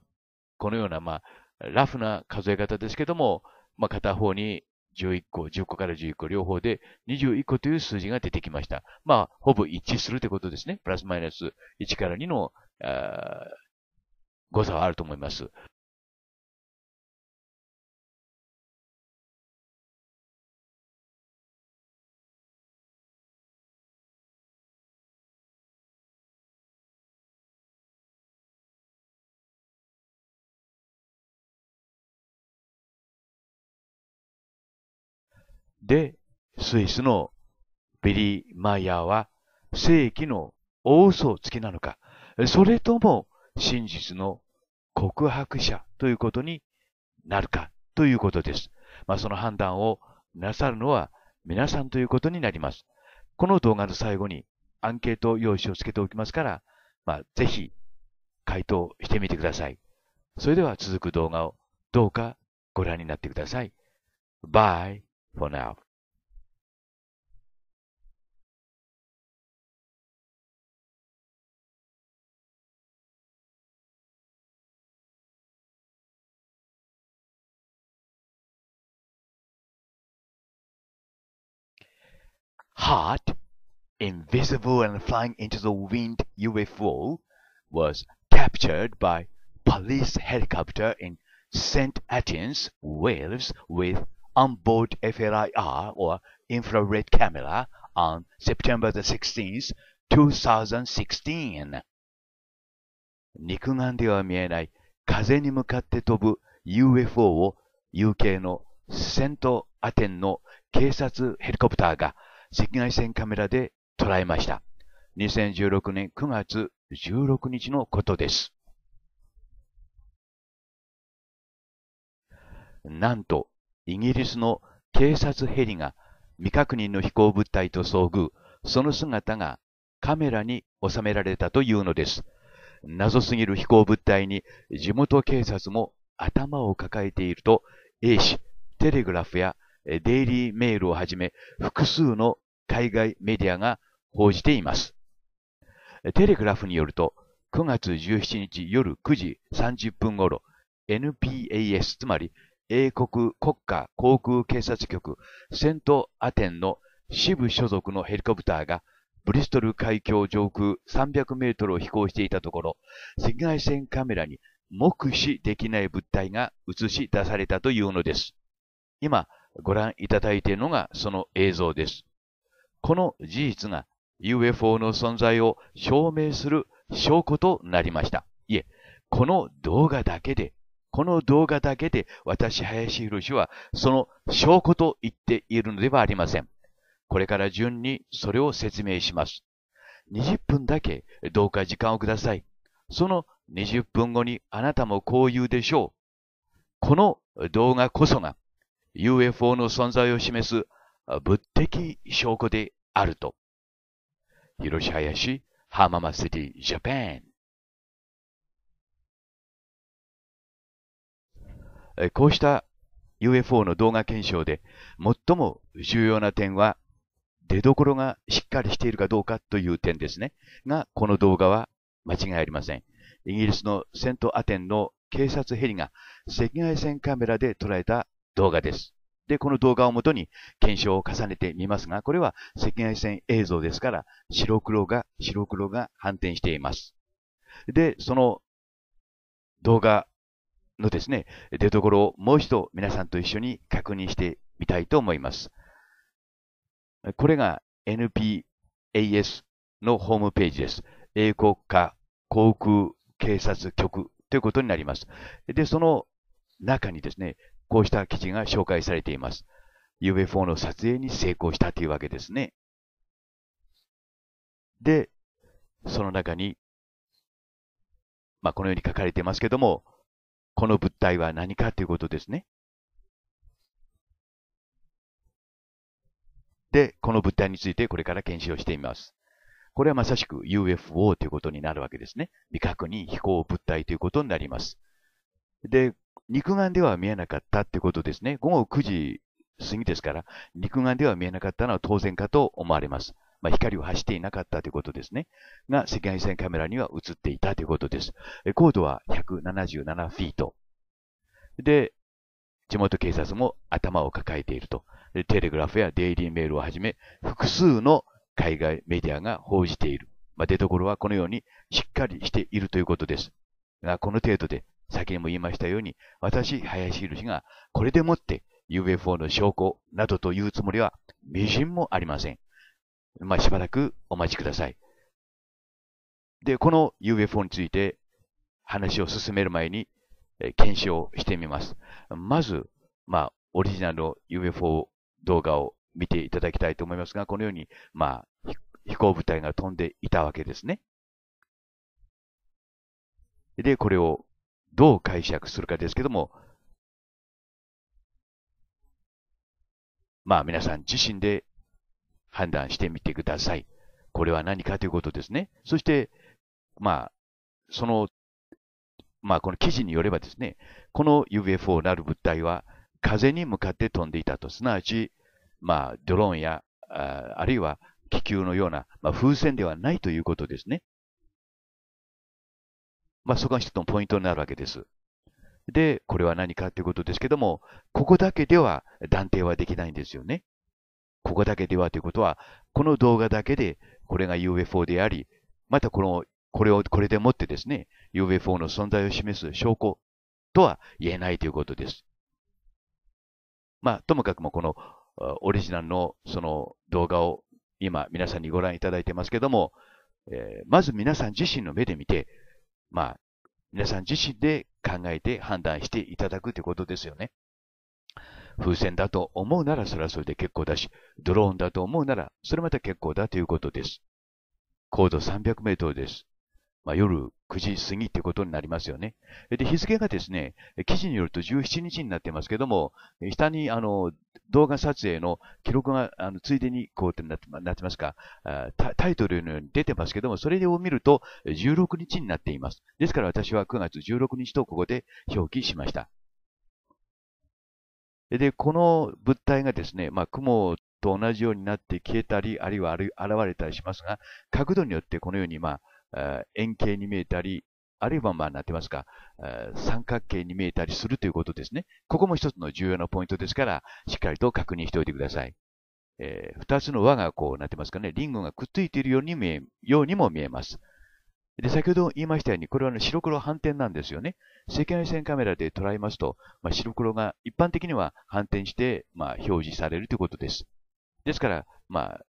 このような、まあ、ラフな数え方ですけども、まあ、片方に11個、10個から11個、両方で21個という数字が出てきました。まあ、ほぼ一致するということですね。プラスマイナス1から2の、誤差はあると思います。で、スイスのビリー・マイヤーは正規の大嘘つきなのか、それとも真実の告白者ということになるかということです。まあ、その判断をなさるのは皆さんということになります。この動画の最後にアンケート用紙をつけておきますから、まあ、ぜひ回答してみてください。それでは続く動画をどうかご覧になってください。Bye. for now Hart, invisible and flying into the wind UFO, was captured by police helicopter in St. Atens, Wales with onboard FLIR or infrared camera on September the 16th, 2016. 肉眼では見えない風に向かって飛ぶ UFO を UK のセントアテンの警察ヘリコプターが赤外線カメラで捉えました。2016年9月16日のことです。なんと、イギリスの警察ヘリが未確認の飛行物体と遭遇、その姿がカメラに収められたというのです。謎すぎる飛行物体に地元警察も頭を抱えていると A 氏、テレグラフやデイリーメールをはじめ複数の海外メディアが報じています。テレグラフによると9月17日夜9時30分頃 NPAS つまり英国国家航空警察局セントアテンの支部所属のヘリコプターがブリストル海峡上空300メートルを飛行していたところ、赤外線カメラに目視できない物体が映し出されたというのです。今、ご覧いただいているのがその映像です。この事実が UFO の存在を証明する証拠となりました。いえ、この動画だけでこの動画だけで私、林博士はその証拠と言っているのではありません。これから順にそれを説明します。20分だけどうか時間をください。その20分後にあなたもこう言うでしょう。この動画こそが UFO の存在を示す物的証拠であると。広し林浜松シティジャパンこうした UFO の動画検証で最も重要な点は出どころがしっかりしているかどうかという点ですね。が、この動画は間違いありません。イギリスのセントアテンの警察ヘリが赤外線カメラで捉えた動画です。で、この動画をもとに検証を重ねてみますが、これは赤外線映像ですから、白黒が、白黒が反転しています。で、その動画のですね、出所をもう一度皆さんと一緒に確認してみたいと思います。これが NPAS のホームページです。英国家航空警察局ということになります。で、その中にですね、こうした記事が紹介されています。UFO の撮影に成功したというわけですね。で、その中に、まあ、このように書かれていますけども、この物体は何かということですね。で、この物体についてこれから検証しています。これはまさしく UFO ということになるわけですね。未確認飛行物体ということになります。で、肉眼では見えなかったということですね。午後9時過ぎですから、肉眼では見えなかったのは当然かと思われます。まあ、光を発していなかったということですね。が、赤外線カメラには映っていたということです。高度は177フィート。で、地元警察も頭を抱えていると。テレグラフやデイリーメールをはじめ、複数の海外メディアが報じている。まあ、出所はこのようにしっかりしているということです。が、この程度で、先にも言いましたように、私、林宏がこれでもって UFO の証拠などというつもりは、微塵もありません。まあ、しばらくお待ちください。で、この UFO について話を進める前に、え検証してみます。まず、まあ、オリジナルの UFO 動画を見ていただきたいと思いますが、このように、まあ、飛行部隊が飛んでいたわけですね。で、これをどう解釈するかですけども、まあ皆さん自身で判断してみてください。これは何かということですね。そして、まあ、その、まあ、この記事によればですね、この UFO なる物体は風に向かって飛んでいたと、すなわち、まあ、ドローンや、ああるいは気球のような、まあ、風船ではないということですね。まあ、そこが一つのポイントになるわけです。で、これは何かということですけども、ここだけでは断定はできないんですよね。ここだけではということは、この動画だけでこれが UFO であり、またこの、これを、これでもってですね、UFO の存在を示す証拠とは言えないということです。まあ、ともかくもこのオリジナルのその動画を今皆さんにご覧いただいてますけども、えー、まず皆さん自身の目で見て、まあ、皆さん自身で考えて判断していただくということですよね。風船だと思うならそれはそれで結構だし、ドローンだと思うならそれまた結構だということです。高度300メートルです。まあ、夜9時過ぎってことになりますよね。で、日付がですね、記事によると17日になってますけども、下にあの動画撮影の記録があのついでにこうってなってますかタイトルのように出てますけども、それを見ると16日になっています。ですから私は9月16日とここで表記しました。で、この物体がですね、まあ、雲と同じようになって消えたり、あるいは現れたりしますが、角度によってこのように、まあ、円形に見えたり、あるいはまあ、なってますか、三角形に見えたりするということですね。ここも一つの重要なポイントですから、しっかりと確認しておいてください。えー、二つの輪がこうなってますかね、リンゴがくっついているように見え、ようにも見えます。で、先ほど言いましたように、これは、ね、白黒反転なんですよね。赤外線カメラで捉えますと、まあ、白黒が一般的には反転して、まあ、表示されるということです。ですから、まあ、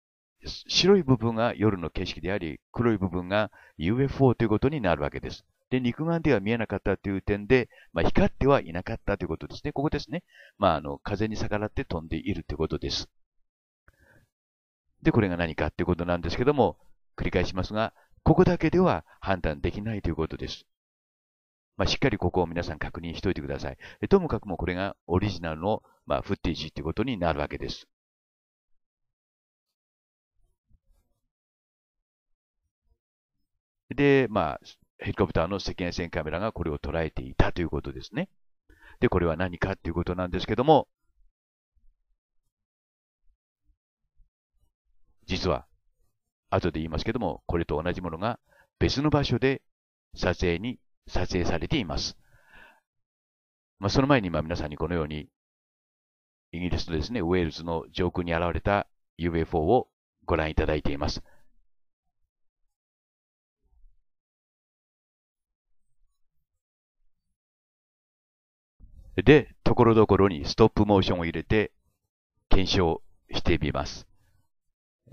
白い部分が夜の景色であり、黒い部分が UFO ということになるわけです。で、肉眼では見えなかったという点で、まあ、光ってはいなかったということですね。ここですね。まあ、あの、風に逆らって飛んでいるということです。で、これが何かということなんですけども、繰り返しますが、ここだけでは判断できないということです。まあ、しっかりここを皆さん確認しておいてください。ともかくもこれがオリジナルの、まあ、フッテージということになるわけです。で、まあ、ヘリコプターの赤外線カメラがこれを捉えていたということですね。で、これは何かということなんですけども、実は後で言いますけども、これと同じものが別の場所で撮影に撮影されています。まあ、その前に今皆さんにこのように、イギリスとですね、ウェールズの上空に現れた UFO をご覧いただいています。で、ところどころにストップモーションを入れて検証してみます。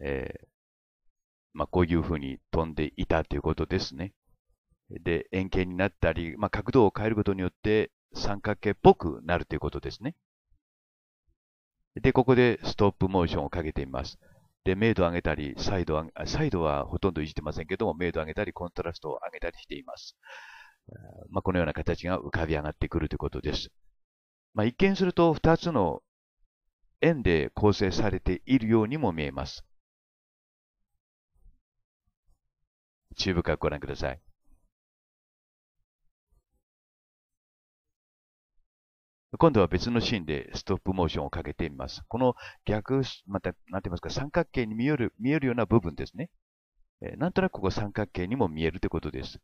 えーまあ、こういうふうに飛んでいたということですね。で、円形になったり、まあ、角度を変えることによって三角形っぽくなるということですね。で、ここでストップモーションをかけてみます。で、明度を上げたり、サイドサイドはほとんどいじってませんけども、明度を上げたり、コントラストを上げたりしています。まあ、このような形が浮かび上がってくるということです。まあ、一見すると2つの円で構成されているようにも見えます。注意深くご覧ください。今度は別のシーンでストップモーションをかけてみます。この逆、また、なんて言いますか、三角形に見える、見えるような部分ですね。えなんとなくここ三角形にも見えるということです。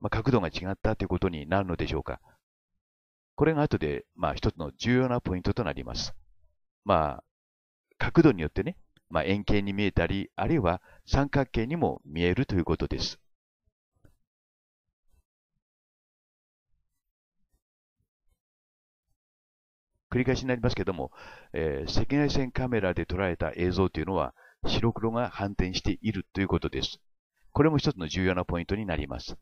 まあ、角度が違ったということになるのでしょうか。これが後で、まあ、一つの重要なポイントとなります。まあ、角度によってね、まあ、円形に見えたり、あるいは三角形にも見えるということです。繰り返しになりますけども、えー、赤外線カメラで捉えた映像というのは白黒が反転しているということです。これも一つの重要なポイントになります。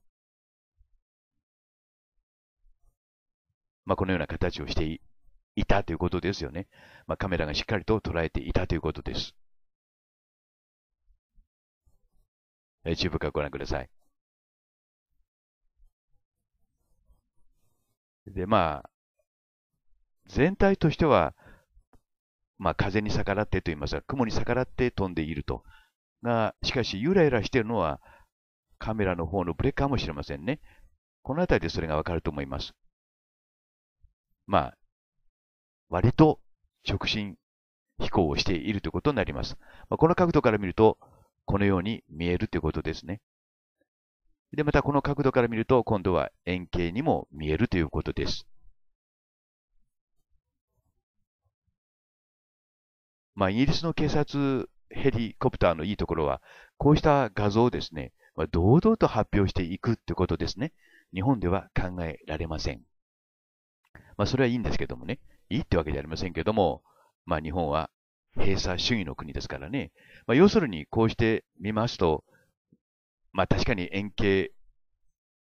まあ、このような形をしていたということですよね。まあ、カメラがしっかりと捉えていたということです。一部からご覧ください。で、まあ、全体としては、まあ、風に逆らってと言いますが、雲に逆らって飛んでいると。が、しかし、ゆらゆらしているのは、カメラの方のブレかもしれませんね。この辺りでそれがわかると思います。まあ、割と直進飛行をしているということになります。まあ、この角度から見ると、このように見えるということですね。で、またこの角度から見ると、今度は円形にも見えるということです。まあ、イギリスの警察ヘリコプターのいいところは、こうした画像をですね、まあ、堂々と発表していくということですね。日本では考えられません。まあ、それはいいんですけどもね、いいってわけじゃありませんけども、まあ、日本は閉鎖主義の国ですからね。まあ、要するに、こうして見ますと、まあ、確かに円形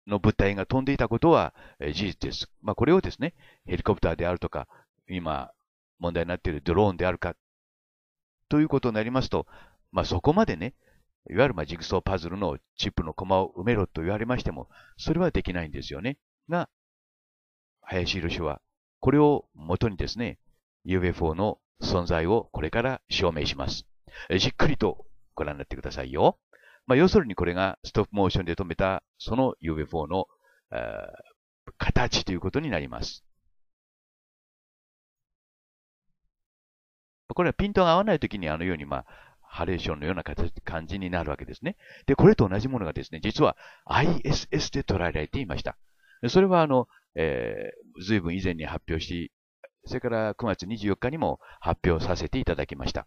の物体が飛んでいたことは事実です。まあ、これをですね、ヘリコプターであるとか、今問題になっているドローンであるか、ということになりますと、まあ、そこまでね、いわゆるまジグソーパズルのチップのコマを埋めろと言われましても、それはできないんですよね。が、林宏は、これを元にですね、UFO の存在をこれから証明します。じっくりとご覧になってくださいよ。まあ、要するにこれがストップモーションで止めたその UV4 の、形ということになります。これはピントが合わないときにあのように、まあ、ハレーションのような形感じになるわけですね。で、これと同じものがですね、実は ISS で捉えられていました。それはあの、えー、随分以前に発表しそれから9月24日にも発表させていただきました。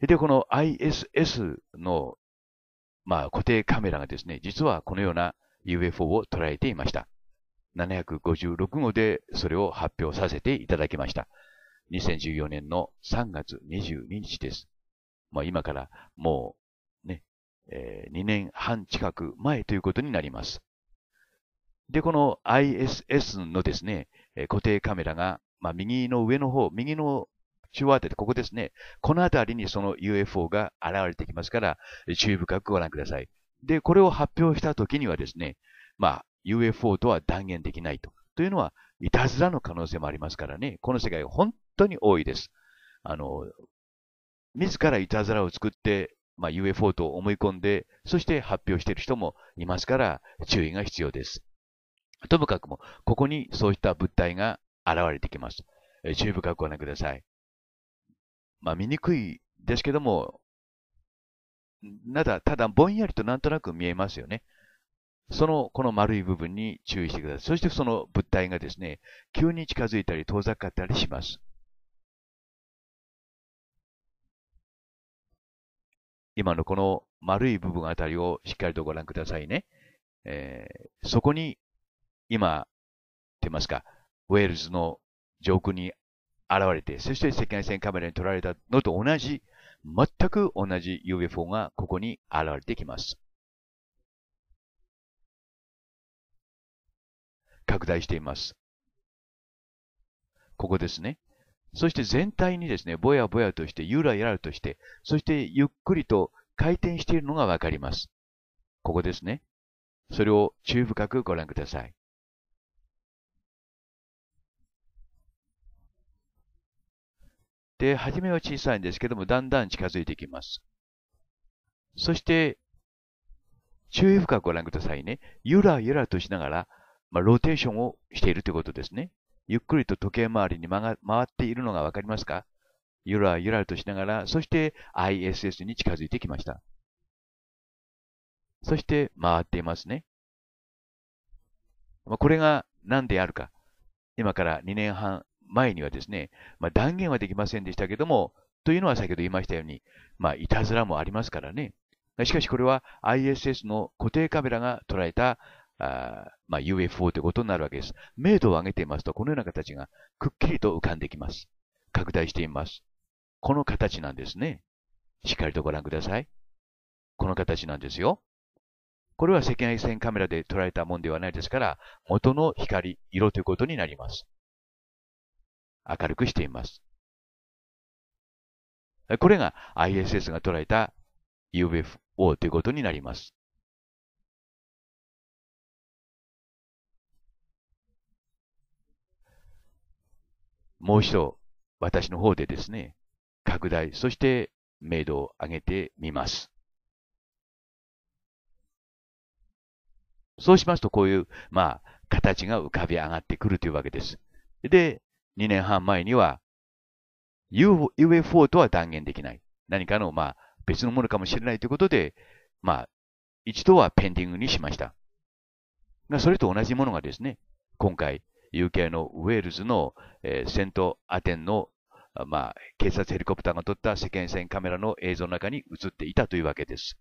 で、この ISS の、まあ、固定カメラがですね、実はこのような UFO を捉えていました。756号でそれを発表させていただきました。2014年の3月22日です。まあ、今からもうね、えー、2年半近く前ということになります。で、この ISS のですね、固定カメラが、まあ、右の上の方、右の中央あたり、ここですね。このあたりにその UFO が現れてきますから、注意深くご覧ください。で、これを発表した時にはですね、まあ、UFO とは断言できないと。というのは、いたずらの可能性もありますからね、この世界本当に多いです。あの、自らいたずらを作って、まあ、UFO と思い込んで、そして発表している人もいますから、注意が必要です。ともかくも、ここにそうした物体が現れてきます。え注意深くご覧ください。まあ、見にくいですけども、ただ、ただぼんやりとなんとなく見えますよね。その、この丸い部分に注意してください。そしてその物体がですね、急に近づいたり遠ざかったりします。今のこの丸い部分あたりをしっかりとご覧くださいね。えー、そこに今、と言いますか、ウェールズの上空に現れて、そして赤外線カメラに撮られたのと同じ、全く同じ UFO がここに現れてきます。拡大しています。ここですね。そして全体にですね、ぼやぼやとして、ゆらゆらとして、そしてゆっくりと回転しているのがわかります。ここですね。それを注意深くご覧ください。で、初めは小さいんですけども、だんだん近づいてきます。そして、注意深くご覧くださいね。ゆらゆらとしながら、まあ、ローテーションをしているということですね。ゆっくりと時計回りに回っているのがわかりますかゆらゆらとしながら、そして ISS に近づいてきました。そして回っていますね。まあ、これが何であるか。今から2年半前にはですね、まあ、断言はできませんでしたけども、というのは先ほど言いましたように、まあ、いたずらもありますからね。しかしこれは ISS の固定カメラが捉えたあまあ、UFO ということになるわけです。明度を上げていますと、このような形がくっきりと浮かんできます。拡大しています。この形なんですね。しっかりとご覧ください。この形なんですよ。これは赤外線カメラで捉えたもんではないですから、元の光、色ということになります。明るくしています。これが ISS が捉えた UFO ということになります。もう一度、私の方でですね、拡大、そして明度を上げてみます。そうしますと、こういう、まあ、形が浮かび上がってくるというわけです。で、2年半前には UFO とは断言できない。何かの、まあ、別のものかもしれないということで、まあ、一度はペンディングにしました。が、それと同じものがですね、今回、UK のウェールズの、えー、セントアテンの、まあ、警察ヘリコプターが撮った世間線カメラの映像の中に映っていたというわけです。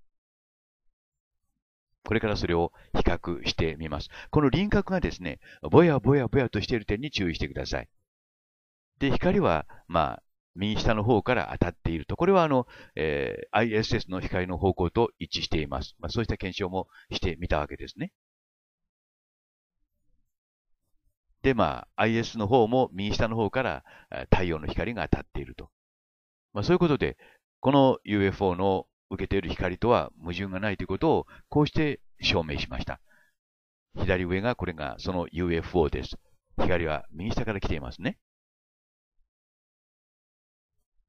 これからそれを比較してみます。この輪郭がですね、ぼやぼやぼやとしている点に注意してください。で、光は、まあ、右下の方から当たっていると。これはあの、えー、ISS の光の方向と一致しています。まあ、そうした検証もしてみたわけですね。で、まあ、IS の方も右下の方から太陽の光が当たっていると。まあ、そういうことで、この UFO の受けている光とは矛盾がないということを、こうして証明しました。左上がこれがその UFO です。光は右下から来ていますね。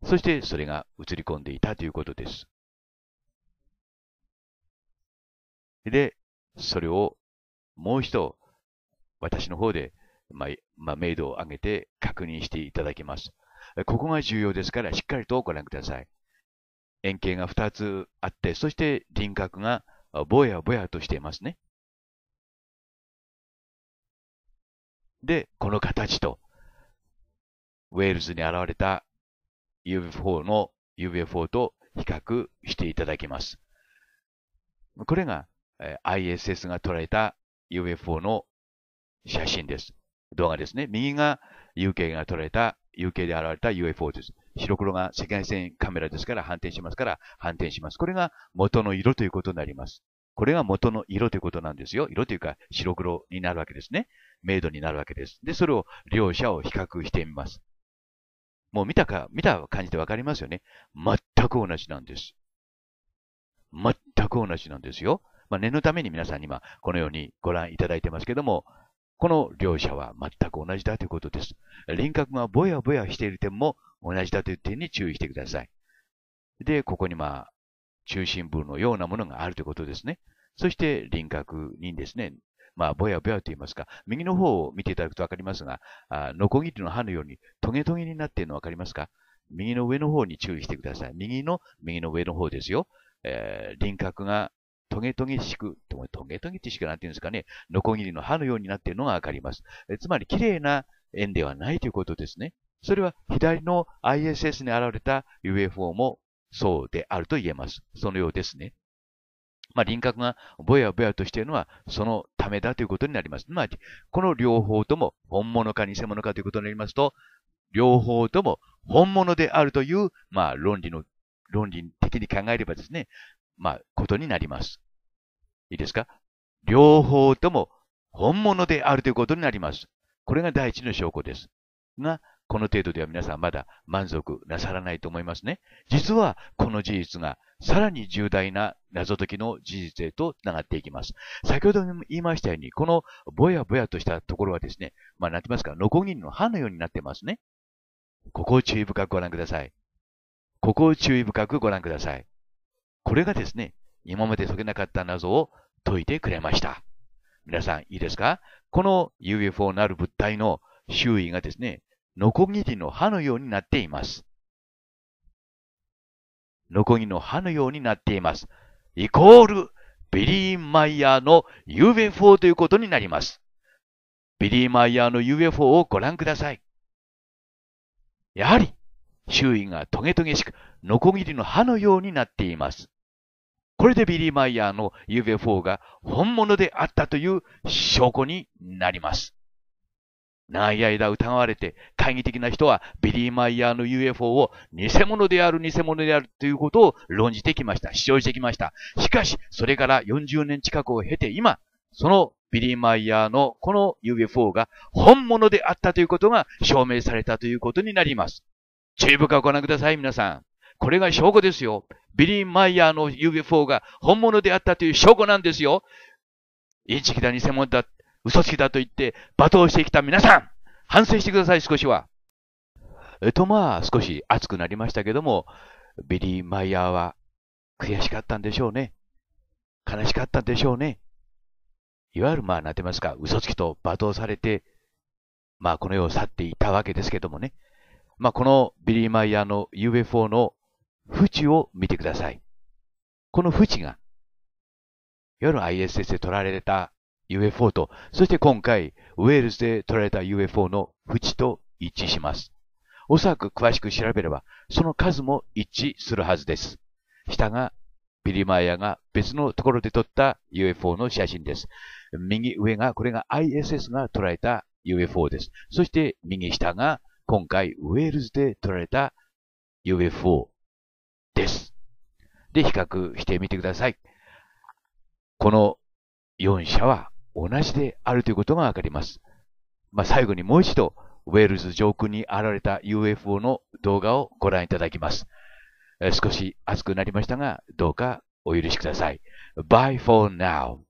そしてそれが映り込んでいたということです。で、それをもう一度私の方で、まあ、まあ、メイドを上げて確認していただきます。ここが重要ですからしっかりとご覧ください。円形が2つあって、そして輪郭がぼやぼやとしていますね。で、この形と、ウェールズに現れた UV4 の UV4 と比較していただきます。これが ISS が捉えた UFO の写真です。動画ですね。右が UK が捉えた、UK で現れた UFO です。白黒が赤外線カメラですから反転しますから反転します。これが元の色ということになります。これが元の色ということなんですよ。色というか白黒になるわけですね。明度になるわけです。で、それを両者を比較してみます。もう見たか、見た感じでわかりますよね。全く同じなんです。全く同じなんですよ。まあ、念のために皆さんに今、このようにご覧いただいてますけども、この両者は全く同じだということです。輪郭がぼやぼやしている点も同じだという点に注意してください。で、ここにまあ、中心部のようなものがあるということですね。そして輪郭にですね、まあ、ぼやぼやと言いますか、右の方を見ていただくとわかりますが、あノコギリの刃のようにトゲトゲになっているのわかりますか右の上の方に注意してください。右の、右の上の方ですよ。えー、輪郭がトゲトゲしく、トゲトゲってしかなんていうんですかね、ノコギリの刃のようになっているのがわかります。えつまり、綺麗な円ではないということですね。それは左の ISS に現れた UFO もそうであると言えます。そのようですね。まあ、輪郭がぼやぼやとしているのはそのためだということになります。まあ、この両方とも本物か偽物かということになりますと、両方とも本物であるという、まあ、論理の、論理的に考えればですね、まあ、ことになります。いいですか両方とも本物であるということになります。これが第一の証拠です。が、この程度では皆さんまだ満足なさらないと思いますね。実はこの事実がさらに重大な謎解きの事実へと繋がっていきます。先ほども言いましたように、このぼやぼやとしたところはですね、まあなってますか、ノコギリの歯のようになってますね。ここを注意深くご覧ください。ここを注意深くご覧ください。これがですね、今まで解けなかった謎を解いてくれました。皆さんいいですかこの UFO のある物体の周囲がですね、ノコギリの歯のようになっています。ノコギの歯のようになっています。イコール、ビリー・マイヤーの UFO ということになります。ビリー・マイヤーの UFO をご覧ください。やはり、周囲がトゲトゲしく、ノコギリの歯のようになっています。これでビリー・マイヤーの UFO が本物であったという証拠になります。長い間疑われて、懐疑的な人はビリー・マイヤーの UFO を偽物である、偽物であるということを論じてきました。主張してきました。しかし、それから40年近くを経て今、そのビリー・マイヤーのこの UFO が本物であったということが証明されたということになります。注意深くご覧ください、皆さん。これが証拠ですよ。ビリー・マイヤーの UFO が本物であったという証拠なんですよ。インチキだ、偽物だ、嘘つきだと言って罵倒してきた皆さん反省してください、少しは。えっとまあ、少し熱くなりましたけども、ビリー・マイヤーは悔しかったんでしょうね。悲しかったんでしょうね。いわゆるまあ、なんてますか、嘘つきと罵倒されて、まあ、この世を去っていたわけですけどもね。まあ、このビリー・マイヤーの UFO の縁を見てください。この縁が、夜 ISS で取られた UFO と、そして今回、ウェールズで取られた UFO の縁と一致します。おそらく詳しく調べれば、その数も一致するはずです。下が、ビリマイヤが別のところで撮った UFO の写真です。右上が、これが ISS が捉えた UFO です。そして右下が、今回ウェールズで撮られた UFO です。で、比較してみてください。この4社は同じであるということがわかります。まあ、最後にもう一度、ウェールズ上空に現れた UFO の動画をご覧いただきます。少し熱くなりましたが、どうかお許しください。Bye for now.